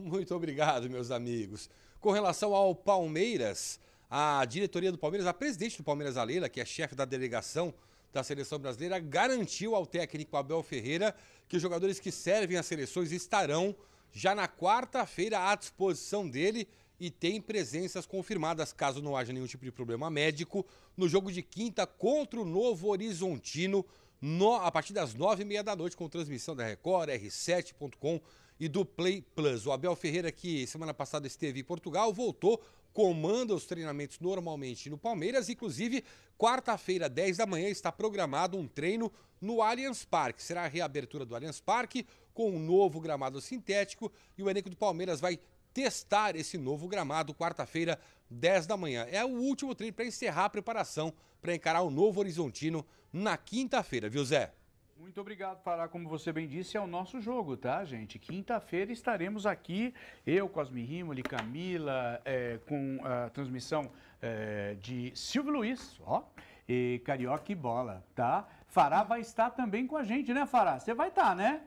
Muito obrigado, meus amigos. Com relação ao Palmeiras, a diretoria do Palmeiras, a presidente do Palmeiras, a Leila, que é chefe da delegação da seleção brasileira, garantiu ao técnico Abel Ferreira que os jogadores que servem às seleções estarão já na quarta-feira à disposição dele e tem presenças confirmadas, caso não haja nenhum tipo de problema médico, no jogo de quinta contra o Novo Horizontino, no, a partir das nove e meia da noite, com transmissão da Record, R7.com e do Play Plus. O Abel Ferreira, que semana passada esteve em Portugal, voltou, comanda os treinamentos normalmente no Palmeiras. Inclusive, quarta-feira, 10 da manhã, está programado um treino no Allianz Parque. Será a reabertura do Allianz Parque com um novo gramado sintético e o elenco do Palmeiras vai testar esse novo gramado quarta-feira, 10 da manhã. É o último treino para encerrar a preparação para encarar o Novo Horizontino na quinta-feira, viu Zé? Muito obrigado, Fará. Como você bem disse, é o nosso jogo, tá, gente? Quinta-feira estaremos aqui, eu, Cosme Rimoli, Camila, é, com a transmissão é, de Silvio Luiz, ó, e Carioca e Bola, tá? Fará vai estar também com a gente, né, Fará? Você vai estar, né?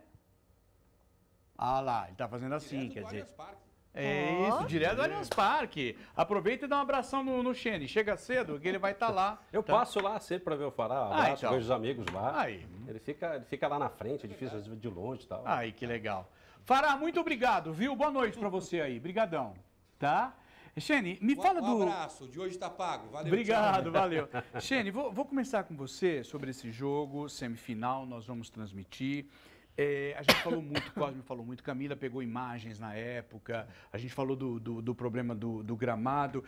Ah lá, ele tá fazendo assim, Direto quer dizer... Parque. É isso, direto do Allianz Parque. Aproveita e dá um abração no, no Xene. Chega cedo, que ele vai estar tá lá. Eu tá. passo lá cedo para ver o Fará, ah, abraço, ah, então. vejo os amigos lá. Aí. Ele fica, ele fica lá na frente, é difícil de longe e tal. Aí, que legal. Fará, muito obrigado, viu? Boa noite para você aí. Brigadão, tá? Xene, me um, fala do... Um abraço, de hoje está pago. Valeu. Obrigado, tchau. valeu. Xene, vou, vou começar com você sobre esse jogo, semifinal, nós vamos transmitir. É, a gente falou muito, Cosme falou muito, Camila pegou imagens na época, a gente falou do, do, do problema do, do, gramado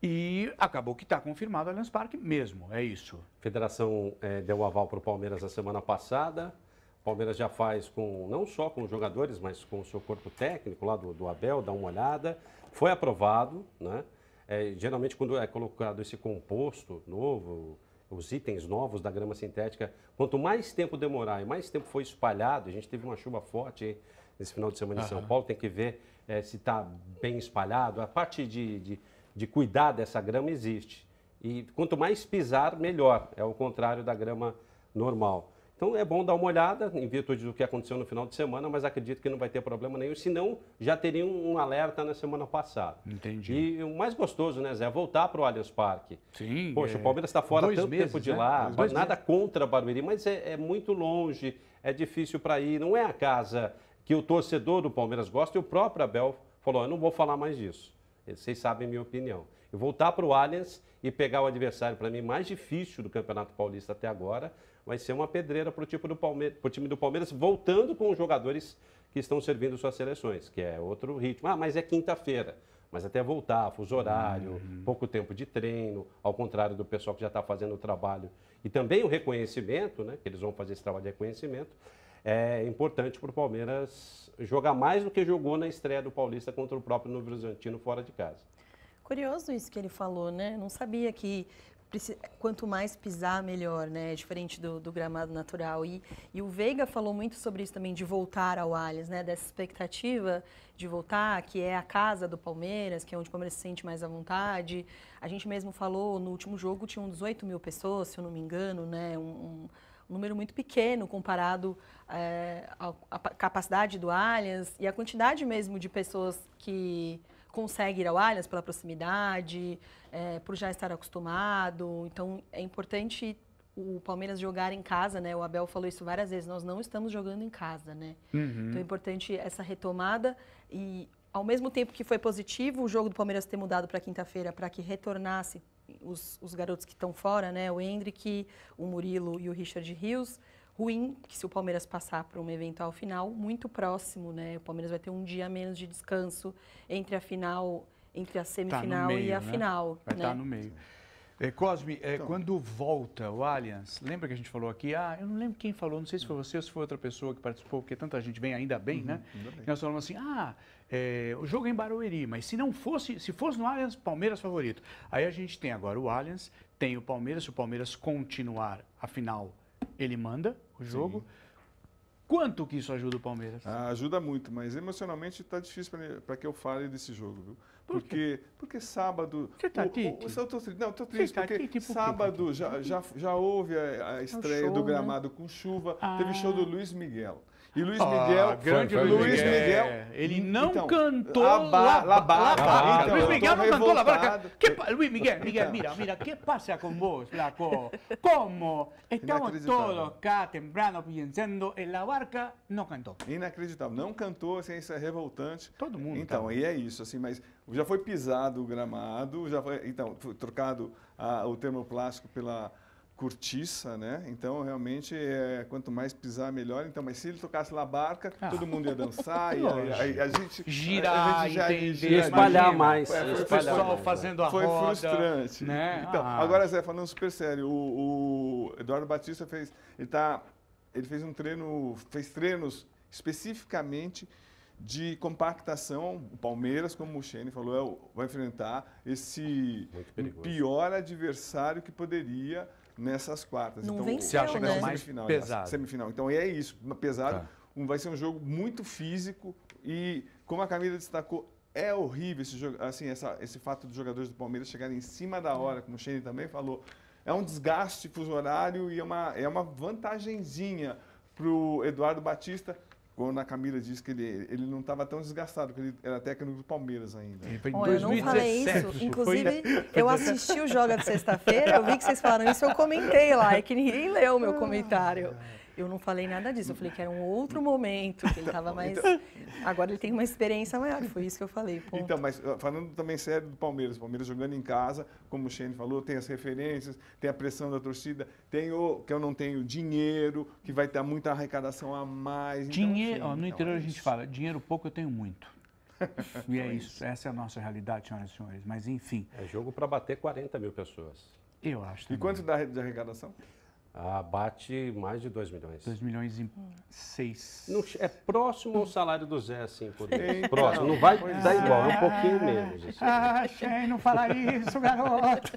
e acabou que está confirmado o Allianz Parque mesmo, é isso. A federação é, deu aval para o Palmeiras a semana passada. O Palmeiras já faz com não só com os jogadores, mas com o seu corpo técnico lá do, Abel, dá uma olhada. Foi aprovado, né? É, geralmente quando é colocado esse composto novo, os itens novos da grama sintética, quanto mais tempo demorar e mais tempo for espalhado, a gente teve uma chuva forte nesse final de semana em uhum. São Paulo, tem que ver é, se está bem espalhado. A parte de, de, de, cuidar dessa grama existe. E quanto mais pisar, melhor. É o contrário da grama normal. Então é bom dar uma olhada em virtude do que aconteceu no final de semana, mas acredito que não vai ter problema nenhum, senão já teria um alerta na semana passada. Entendi. E o mais gostoso, né, Zé, é voltar para o Allianz Parque. Sim. Poxa, é... o Palmeiras está fora dois tanto meses, tempo de né? lá, dois nada meses. contra Barueri, mas é, é muito longe, é difícil para ir, não é a casa que o torcedor do Palmeiras gosta e o próprio Abel falou, eu não vou falar mais disso, vocês sabem minha opinião. E voltar para o Allianz e pegar o adversário, para mim, mais difícil do Campeonato Paulista até agora, vai ser uma pedreira para o tipo time do Palmeiras, voltando com os jogadores que estão servindo suas seleções, que é outro ritmo. Ah, mas é quinta-feira. Mas até voltar, fuso horário, uhum. pouco tempo de treino, ao contrário do pessoal que já está fazendo o trabalho. E também o reconhecimento, né, que eles vão fazer esse trabalho de reconhecimento, é importante para o Palmeiras jogar mais do que jogou na estreia do Paulista contra o próprio Novo Horizontino fora de casa. Curioso isso que ele falou, né? Não sabia que quanto mais pisar, melhor, né? É diferente do, do, gramado natural. E, e o Veiga falou muito sobre isso também, de voltar ao Allianz, né? Dessa expectativa de voltar, que é a casa do Palmeiras, que é onde o Palmeiras se sente mais à vontade. A gente mesmo falou, no último jogo tinham 18 mil pessoas, se eu não me engano, né? Um, um, um número muito pequeno comparado é, à, à capacidade do Allianz e a quantidade mesmo de pessoas que consegue ir ao Allianz pela proximidade, é, por já estar acostumado. Então é importante o Palmeiras jogar em casa, né? O Abel falou isso várias vezes. Nós não estamos jogando em casa, né? Uhum. Então é importante essa retomada e ao mesmo tempo que foi positivo o jogo do Palmeiras ter mudado para quinta-feira para que retornasse os, os garotos que estão fora, né? O Hendrick, o Murilo e o Richard Rios ruim, que se o Palmeiras passar para uma eventual final, muito próximo, né? O Palmeiras vai ter um dia menos de descanso entre a final, entre a tá semifinal tá meio, e a né? final. Vai né? estar tá no meio. É, Cosme, é, então. quando volta o Allianz, lembra que a gente falou aqui? Ah, eu não lembro quem falou, não sei se foi você ou se foi outra pessoa que participou, porque tanta gente vem, ainda bem, né? uhum, né? Ainda bem. Nós falamos assim: ah, é, o jogo é em Barueri, mas se não fosse, se fosse no Allianz, Palmeiras favorito. Aí a gente tem agora o Allianz, tem o Palmeiras, se o Palmeiras continuar a final ele manda o jogo. Sim. Quanto que isso ajuda o Palmeiras? Ah, ajuda muito, mas emocionalmente está difícil para que eu fale desse jogo, viu? Por porque, porque sábado. Você tá triste? Eu não, estou triste, tá porque tipo sábado já, tá já, já houve a, a tá estreia é um show, do né? gramado né? com chuva, ah. teve show do ah. Luiz Miguel. E Luiz Miguel, ah, grande foi, foi Luiz Miguel. Miguel. É, ele então, não então, cantou Labarca. La la então, Luiz Miguel não revoltado. cantou Labarca. Que, Luiz Miguel, Miguel, mira, mira, que passa com você, flaco? Como Estamos todos cá, temprano pensando e la barca, não cantou. Inacreditável, não cantou, assim, isso é revoltante. Todo mundo. Então, tá. e é isso, assim, mas já foi pisado o gramado, já foi, então, foi trocado ah, o termoplástico pela cortiça, né? Então, realmente, é, quanto mais pisar, melhor. Então, mas se ele tocasse lá barca, ah. todo mundo ia dançar, e a, a, gente... Girar, a gente já, entender. Ia espalhar mais. É, foi, espalhar pessoal mais, fazendo a foi roda. Foi frustrante. Né? Ah. Então, ah. agora, Zé, falando super sério, o, o Eduardo Batista fez... Ele, tá, ele fez um treino... Fez treinos especificamente de compactação, o Palmeiras, como o Shane falou, é, vai enfrentar esse pior adversário que poderia nessas quartas. Não então, venceu, se acha né? mais semifinal, pesado. Semifinal. Então é isso, pesado. Tá. Um, vai ser um jogo muito físico e, como a Camila destacou, é horrível esse jogo, assim, essa, esse fato dos jogadores do Palmeiras chegarem em cima da hora, como o Shane também falou. É um desgaste fuso horário e é uma, é uma vantagenzinha para o Eduardo Batista quando a Camila disse que ele, ele não estava tão desgastado, porque ele era técnico do Palmeiras ainda. É, foi em Olha, 2017, eu não falei isso. Inclusive, eu assisti o Joga de sexta-feira, eu vi que vocês falaram isso, eu comentei lá, é que ninguém leu o meu ah. comentário. Eu não falei nada disso. Eu falei que era um outro momento, que ele estava então, mais. Então agora ele tem uma experiência maior. Foi isso que eu falei. Ponto. Então, mas ah, falando também sério do Palmeiras. O Palmeiras jogando em casa, como o Shane falou, tem as referências, tem a pressão da torcida, tem o que eu não tenho dinheiro, que vai ter muita arrecadação a mais. Então, dinheiro, assim, então, no interior é a gente fala, dinheiro pouco eu tenho muito. e é, é isso. Essa é a nossa realidade, senhoras e senhores. Mas enfim. É jogo para bater 40 mil pessoas. Eu acho. Também. E quanto dá de arrecadação? Ah, bate mais de 2 milhões. 2 milhões e 6. Hum. Não, é próximo ao salário do Zé, assim, por Eita, Próximo, não vai pois dar é. igual, é um pouquinho menos. Assim. Ah, Shen, não fala isso, garoto.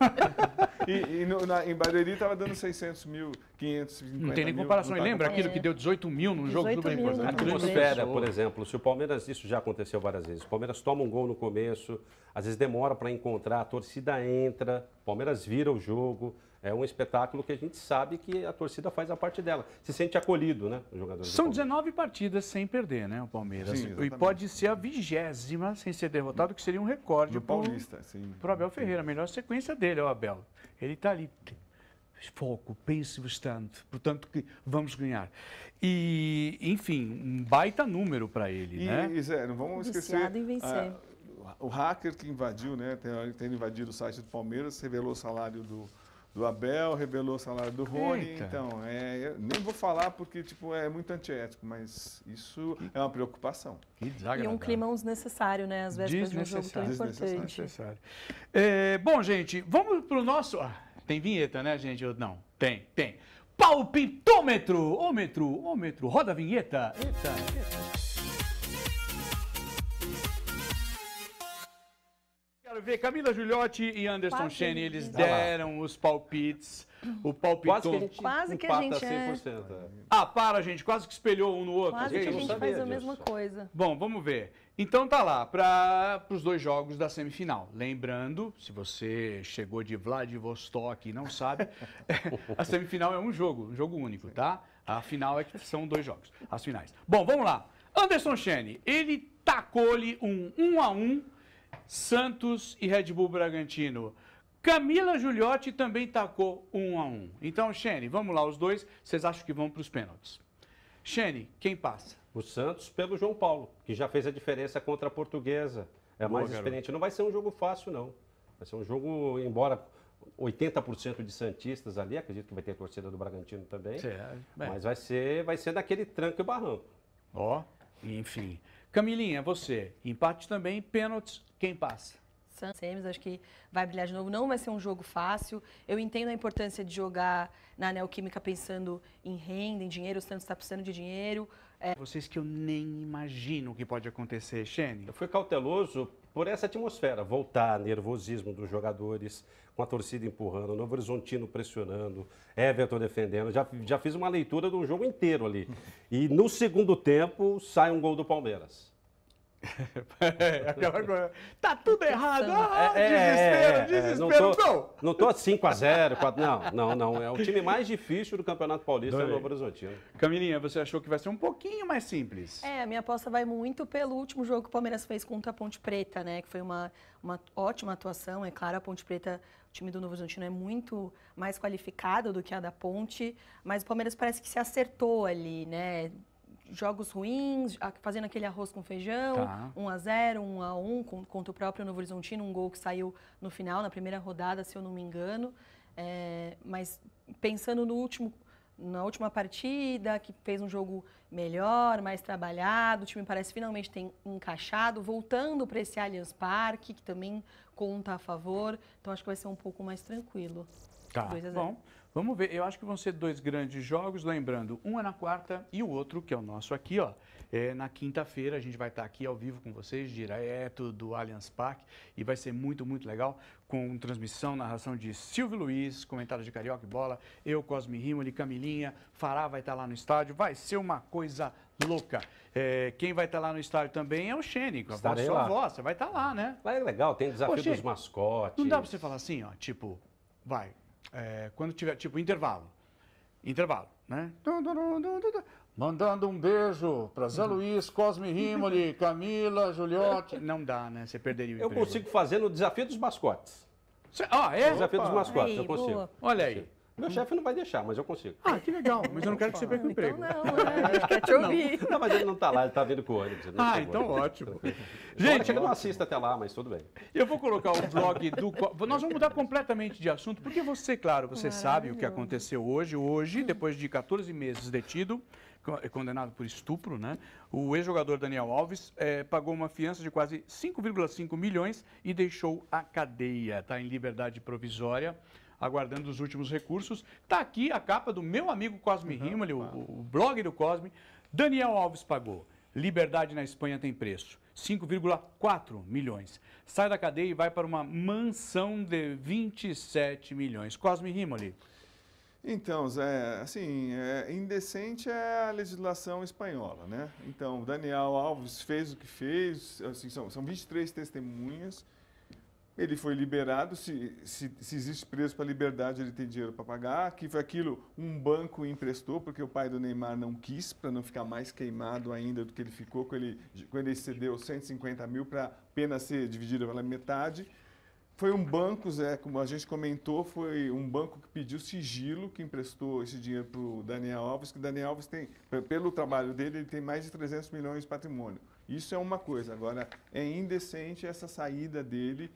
e, e no, na, em Baderi estava dando 600 mil, 550 Não tem nem comparação. Mil, lembra é. aquilo que deu 18 mil no 18 jogo do Brasil? A atmosfera, por exemplo, se o Palmeiras, isso já aconteceu várias vezes, o Palmeiras toma um gol no começo, às vezes demora para encontrar, a torcida entra, o Palmeiras vira o jogo, é um espetáculo que a gente sabe que a torcida faz a parte dela. Se sente acolhido, né? Jogador São 19 partidas sem perder, né? O Palmeiras. Sim, e pode ser a vigésima sem ser derrotado, que seria um recorde. Do pro, Paulista, sim. Pro Abel Ferreira. A melhor sequência dele, é o Abel. Ele está ali. Foco, pense bastante, portanto que vamos ganhar. E, enfim, um baita número para ele, e, né? E, Zé, não vamos Viciado esquecer. Em vencer. Ah, o hacker que invadiu, né? Tendo invadido o site do Palmeiras, revelou o salário do, do Abel, revelou o salário do Rony. Eita. Então, é, é, nem vou falar porque tipo, é muito antiético, mas isso é uma preocupação. Que desagradável. E um climão desnecessário, né? Às vezes, de um jogo tão importante. Desnecessário. É, bom, gente, vamos para o nosso... Ah, tem vinheta, né, gente? Não, tem, tem. Palpitômetro! Ômetro, ômetro, roda a vinheta. Eita, eita. ver, Camila Giuliotti e Anderson quase. Chene, eles deram os palpites. O palpite quase que a gente, quase que a gente tá é. é. Ah, para, gente, quase que espelhou um no outro. Quase gente, que a gente faz a mesma coisa. Bom, vamos ver. Então tá lá, para os dois jogos da semifinal. Lembrando, se você chegou de Vladivostok e não sabe, a semifinal é um jogo, um jogo único, tá? A final é que são dois jogos, as finais. Bom, vamos lá. Anderson Chene, ele tacou-lhe um 1 um a 1 um Santos e Red Bull Bragantino. Camila Giuliotti também tacou um a um. Então, Shane, vamos lá, os dois, vocês acham que vão para os pênaltis? Shane, quem passa? O Santos pelo João Paulo, que já fez a diferença contra a portuguesa. É Boa, mais garoto. experiente. Não vai ser um jogo fácil, não. Vai ser um jogo, embora 80% de Santistas ali, acredito que vai ter a torcida do Bragantino também. Certo. É, mas vai ser, vai ser daquele tranco e barranco. Ó, oh, enfim. Camilinha, você. Empate também, pênaltis, quem passa? Santos, acho que vai brilhar de novo. Não vai ser um jogo fácil. Eu entendo a importância de jogar na Neoquímica pensando em renda, em dinheiro. O Santos está precisando de dinheiro. É... Vocês que eu nem imagino o que pode acontecer, Xene. Eu fui cauteloso por essa atmosfera, voltar, nervosismo dos jogadores, com a torcida empurrando, Novo Horizontino pressionando, Everton defendendo. Já, já fiz uma leitura de um jogo inteiro ali. E no segundo tempo sai um gol do Palmeiras é, aquela coisa. Tá tudo errado. É, ah, é, é desespero, é, desespero. Não tô, não. não tô 5x0. Não, não, não. É o time mais difícil do Campeonato Paulista do é o Novo Horizontino. Né? Camilinha, você achou que vai ser um pouquinho mais simples? É, a minha aposta vai muito pelo último jogo que o Palmeiras fez contra a Ponte Preta, né? Que foi uma, uma ótima atuação. É claro, a Ponte Preta o time do Novo Horizontino é muito mais qualificado do que a da Ponte, mas o Palmeiras parece que se acertou ali, né? jogos ruins, fazendo aquele arroz com feijão, tá. 1 a 0 1 a 1 contra o próprio Novo Horizontino, um gol que saiu no final, na primeira rodada, se eu não me engano. É, mas pensando no último, na última partida, que fez um jogo melhor, mais trabalhado, o time parece finalmente tem encaixado, voltando para esse Allianz Parque, que também conta a favor. Então acho que vai ser um pouco mais tranquilo. Tá, bom. Vamos ver, eu acho que vão ser dois grandes jogos, lembrando, um é na quarta e o outro, que é o nosso aqui, ó, é na quinta-feira. A gente vai estar tá aqui ao vivo com vocês, direto do Allianz Parque, e vai ser muito, muito legal, com transmissão, narração de Silvio Luiz, comentário de Carioca e Bola, eu, Cosme Rimoli, Camilinha, Fará vai estar tá lá no estádio, vai ser uma coisa louca. É, quem vai estar tá lá no estádio também é o Xene, com a sua avó, você vai estar lá, né? Lá é legal, tem desafio Ô, dos mascotes. Não dá pra você falar assim, ó, tipo, vai, é, quando tiver, tipo, intervalo. Intervalo, né? Mandando um beijo para Zé uhum. Luiz, Cosme Rimoli, Camila, Juliotti Não dá, né? Você perderia o Eu emprego. consigo fazer no desafio dos mascotes. Cê- ah, é? Desafio dos mascotes, Aí, eu consigo. boa. Olha aí. Meu hum. chefe não vai deixar, mas eu consigo. Ah, que legal, mas eu não quero que você perca o então emprego. Então não, né? quer te ouvir. Não, não mas ele não está lá, ele está vendo com o ônibus. Ah, então ótimo. gente, ele não assista até lá, mas tudo bem. Eu vou colocar o blog do... Nós vamos mudar completamente de assunto, porque você, claro, você Maravilha. sabe o que aconteceu hoje. Hoje, depois de 14 meses detido, é condenado por estupro, né? O ex-jogador Daniel Alves é, pagou uma fiança de quase 5,5 milhões e deixou a cadeia. Está em liberdade provisória aguardando os últimos recursos. Está aqui a capa do meu amigo Cosme uhum, o, o blog do Cosme. Daniel Alves pagou. Liberdade na Espanha tem preço. 5,4 milhões. Sai da cadeia e vai para uma mansão de 27 milhões. Cosme Rimoli. Então, Zé, assim, é, indecente é a legislação espanhola, né? Então, Daniel Alves fez o que fez, assim, são, são 23 testemunhas, ele foi liberado, se, se, se existe preso para liberdade, ele tem dinheiro para pagar, que foi aquilo, um banco emprestou, porque o pai do Neymar não quis, para não ficar mais queimado ainda do que ele ficou, quando ele, quando ele cedeu 150 mil para apenas ser dividido pela metade. Foi um banco, Zé, como a gente comentou, foi um banco que pediu sigilo, que emprestou esse dinheiro para o Daniel Alves, que o Daniel Alves tem, pelo trabalho dele, ele tem mais de 300 milhões de patrimônio. Isso é uma coisa. Agora, é indecente essa saída dele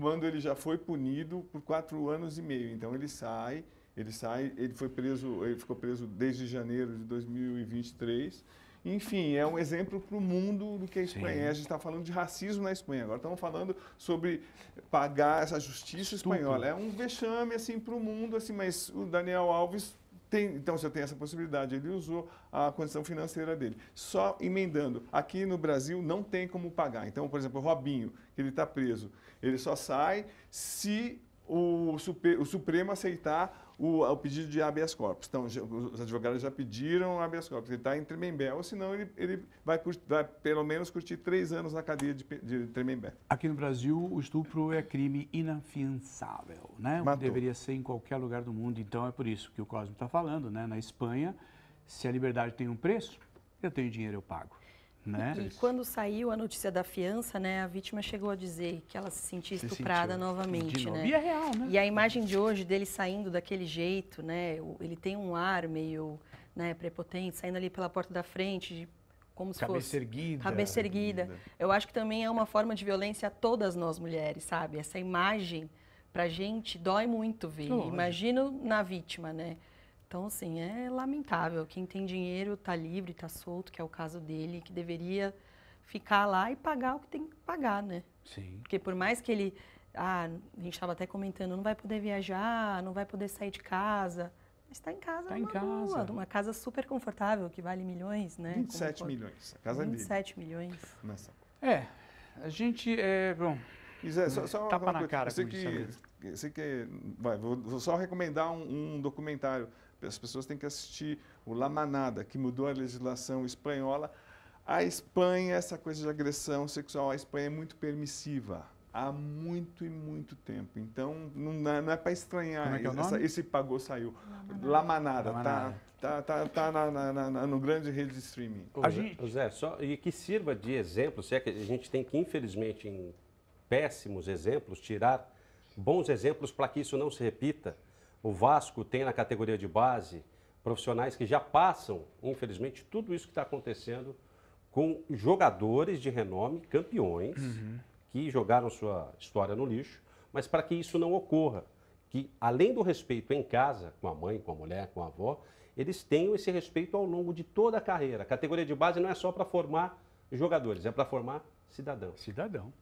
quando ele já foi punido por quatro anos e meio. Então ele sai, ele sai, ele foi preso, ele ficou preso desde janeiro de 2023. Enfim, é um exemplo para o mundo do que a Espanha Sim. é. A gente está falando de racismo na Espanha. Agora estamos falando sobre pagar essa justiça espanhola. É um vexame assim para o mundo, assim, mas o Daniel Alves tem, então você tem essa possibilidade, ele usou a condição financeira dele. Só emendando, aqui no Brasil não tem como pagar. Então, por exemplo, o Robinho, que ele está preso, ele só sai se o, o Supremo aceitar o, o, pedido de habeas corpus. Então, os advogados já pediram habeas corpus. Ele está em Tremembé, ou senão ele, ele vai, vai, pelo menos curtir três anos na cadeia de, de Tremembé. Aqui no Brasil, o estupro é crime inafiançável, né? Deveria ser em qualquer lugar do mundo. Então, é por isso que o Cosmo está falando, né? Na Espanha, se a liberdade tem um preço, eu tenho dinheiro, eu pago. Né? E quando saiu a notícia da fiança, né, a vítima chegou a dizer que ela se sentia se estuprada sentiu. novamente, né? E é real, né? E a imagem de hoje dele saindo daquele jeito, né? Ele tem um ar meio, né, prepotente, saindo ali pela porta da frente, como se cabeça fosse erguida, cabeça erguida. erguida. Eu acho que também é uma forma de violência a todas nós mulheres, sabe? Essa imagem pra gente dói muito ver. Imagino na vítima, né? Então, assim, é lamentável. Quem tem dinheiro está livre, está solto, que é o caso dele, que deveria ficar lá e pagar o que tem que pagar, né? Sim. Porque por mais que ele. Ah, a gente estava até comentando, não vai poder viajar, não vai poder sair de casa. Mas está em casa, tá em casa. Boa, uma casa super confortável, que vale milhões, né? 27 Como, milhões. A casa 27 é dele. milhões. Nessa. É, a gente. É, bom. Zé, só, só Tapa na coisa. cara, eu sei que, eu sei que vai, vou, vou, só recomendar um, um documentário as pessoas têm que assistir o La Manada, que mudou a legislação espanhola. A Espanha, essa coisa de agressão sexual, a Espanha é muito permissiva há muito e muito tempo. Então, não, é, é para estranhar. É é essa, esse pagou, saiu. Lamanada, está tá, tá, tá, tá na, na, na, no grande rede de streaming. A gente... só, e que sirva de exemplo, se é que a gente tem que, infelizmente, em péssimos exemplos, tirar bons exemplos para que isso não se repita. O Vasco tem na categoria de base profissionais que já passam, infelizmente, tudo isso que está acontecendo com jogadores de renome, campeões, uhum. que jogaram sua história no lixo, mas para que isso não ocorra, que além do respeito em casa, com a mãe, com a mulher, com a avó, eles tenham esse respeito ao longo de toda a carreira. A categoria de base não é só para formar jogadores, é para formar cidadão. Cidadão.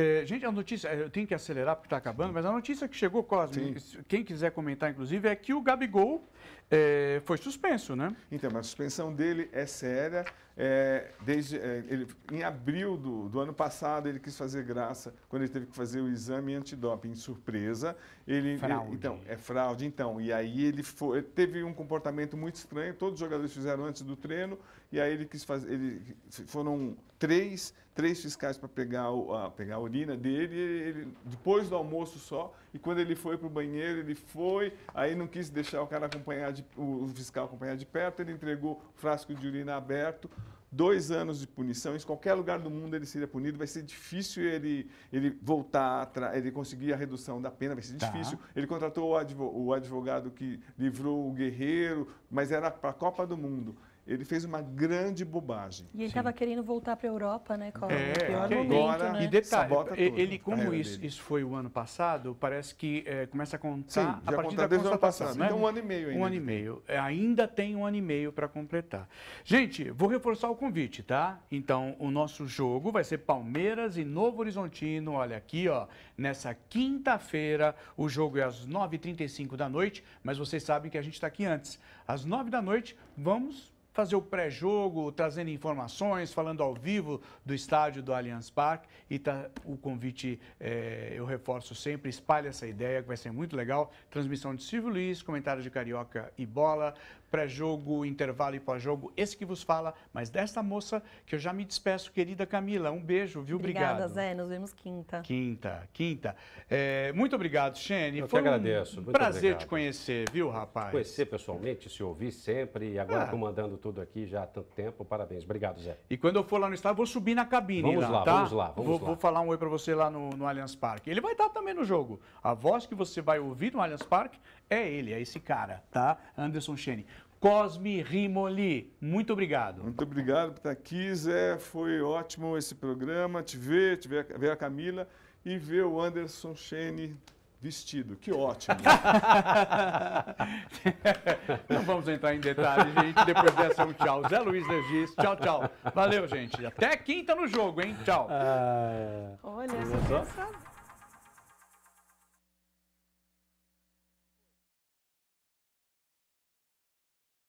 É, gente, a notícia, é, eu tenho que acelerar porque está acabando, mas a notícia que chegou, Cosme, Sim. quem quiser comentar, inclusive, é que o Gabigol é, foi suspenso, né? Então, a suspensão dele é séria. É, desde, é, ele, em abril do, do, ano passado, ele quis fazer graça quando ele teve que fazer o exame antidoping surpresa. Ele, fraude. Ele, então, é fraude, então. E aí ele foi, teve um comportamento muito estranho, todos os jogadores fizeram antes do treino, e aí ele quis fazer. Ele, foram três, três fiscais para pegar o, a, pegar o urina dele, ele, depois do almoço só, e quando ele foi para o banheiro, ele foi, aí não quis deixar o cara acompanhar, de, o fiscal acompanhar de perto, ele entregou o frasco de urina aberto, dois anos de punição. Em qualquer lugar do mundo ele seria punido. Vai ser difícil ele, ele voltar, ele conseguir a redução da pena, vai ser tá. difícil. Tá. Ele contratou o, advogado que livrou o Guerreiro, mas era para a Copa do Mundo ele fez uma grande bobagem. E ele estava querendo voltar para a Europa, né, Collor? É, pior momento, agora, né? E detalhe, ele, como isso, isso foi o ano passado, parece que é, começa a contar Sim, a partir da desde constatação. Ano passado, né? Então, um ano e meio ainda. Um ano e meio. É, ainda tem um ano e meio para completar. Gente, vou reforçar o convite, tá? Então, o nosso jogo vai ser Palmeiras e Novo Horizontino. Olha aqui, ó, nessa quinta-feira, o jogo é às 9h35 da noite, mas vocês sabem que a gente está aqui antes. Às 9 da noite, vamos fazer o pré-jogo, trazendo informações, falando ao vivo do estádio do Allianz Parque. E tá, o convite, é, eu reforço sempre, espalhe essa ideia que vai ser muito legal. Transmissão de Silvio Luiz, comentário de Carioca e Bola, pré-jogo, intervalo e pós-jogo. Esse que vos fala, mas desta moça que eu já me despeço, querida Camila. Um beijo, viu? Obrigada, obrigado. Zé. Nos vemos quinta. Quinta, quinta. É, muito obrigado, Shane. Eu Foi que agradeço. Um prazer obrigado. te conhecer, viu, rapaz? Conhecer pessoalmente, se ouvir sempre. E agora comandando ah. tudo aqui já há tanto tempo. Parabéns. Obrigado, Zé. E quando eu for lá no estado, vou subir na cabine. Vamos lá, lá tá? vamos lá. Vamos vou, lá. vou falar um oi para você lá no, no Allianz Parque. Ele vai estar também no jogo. A voz que você vai ouvir no Allianz Parque é ele, é esse cara, tá? Anderson Chene. Cosme Rimoli, muito obrigado. Muito obrigado por estar aqui, Zé. Foi ótimo esse programa. Te ver, te ver, ver a Camila e ver o Anderson Chene vestido. Que ótimo. Não vamos entrar em detalhes, gente. Depois dessa, um tchau. Zé Luiz Legis, tchau, tchau. Valeu, gente. Até quinta no jogo, hein? Tchau. Ah, Olha, é só.